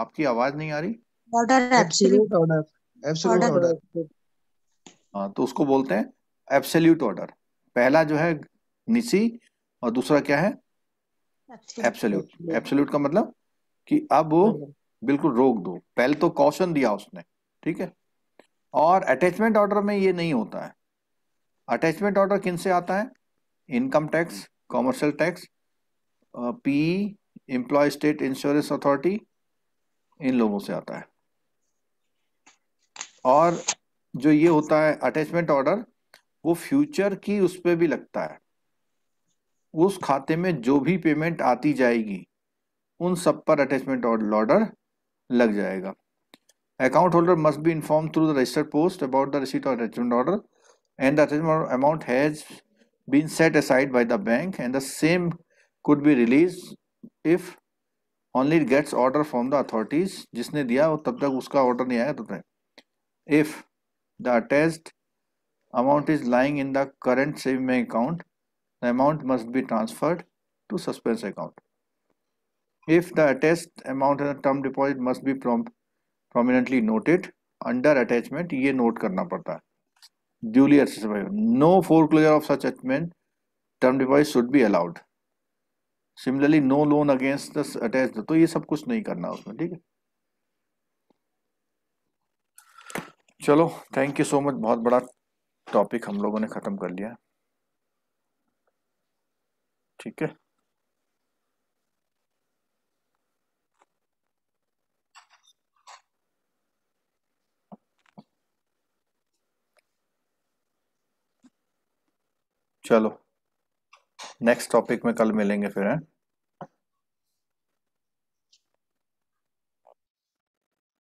आपकी आवाज नहीं आ रही order absolute order absolute order हाँ तो उसको बोलते हैं एब्सोल्यूट ऑर्डर पहला जो है निसी और दूसरा क्या है एब्सोल्यूट एब्सोल्यूट का मतलब कि अब हम्म। बिल्कुल रोक दो पहले तो कौशन दिया उसने ठीक है और अटैचमेंट ऑर्डर में ये नहीं होता है अटैचमेंट ऑर्डर किन से आता है इनकम टैक्स कॉमर्शियल टैक्स पी एम्प्लॉय स्टेट इंश्योरेंस अथॉरिटी इन लोगों से आता है और जो ये होता है अटैचमेंट ऑर्डर वो फ्यूचर की उस पर भी लगता है उस खाते में जो भी पेमेंट आती जाएगी उन सब पर अटैचमेंट ऑर्डर लग जाएगा account holder must be inform through the registered post about the receipt of attachment order and the attachment amount has been set aside by the bank and the same could be release if only it gets order from the जिसने दिया वो तब तक उसका order नहीं आया तब तक the the amount is lying in the current current saving account the amount must be transferred to suspense account. If the attached amount in a term deposit must be prom prominently noted under attachment, ये note करना पड़ता है duly accessible. No foreclosure of such attachment term deposit should be allowed. Similarly, no loan against the attached. तो ये सब कुछ नहीं करना उसमें ठीक है चलो थैंक यू सो मच बहुत बड़ा टॉपिक हम लोगों ने ख़त्म कर लिया ठीक है चलो नेक्स्ट टॉपिक में कल मिलेंगे फिर हैं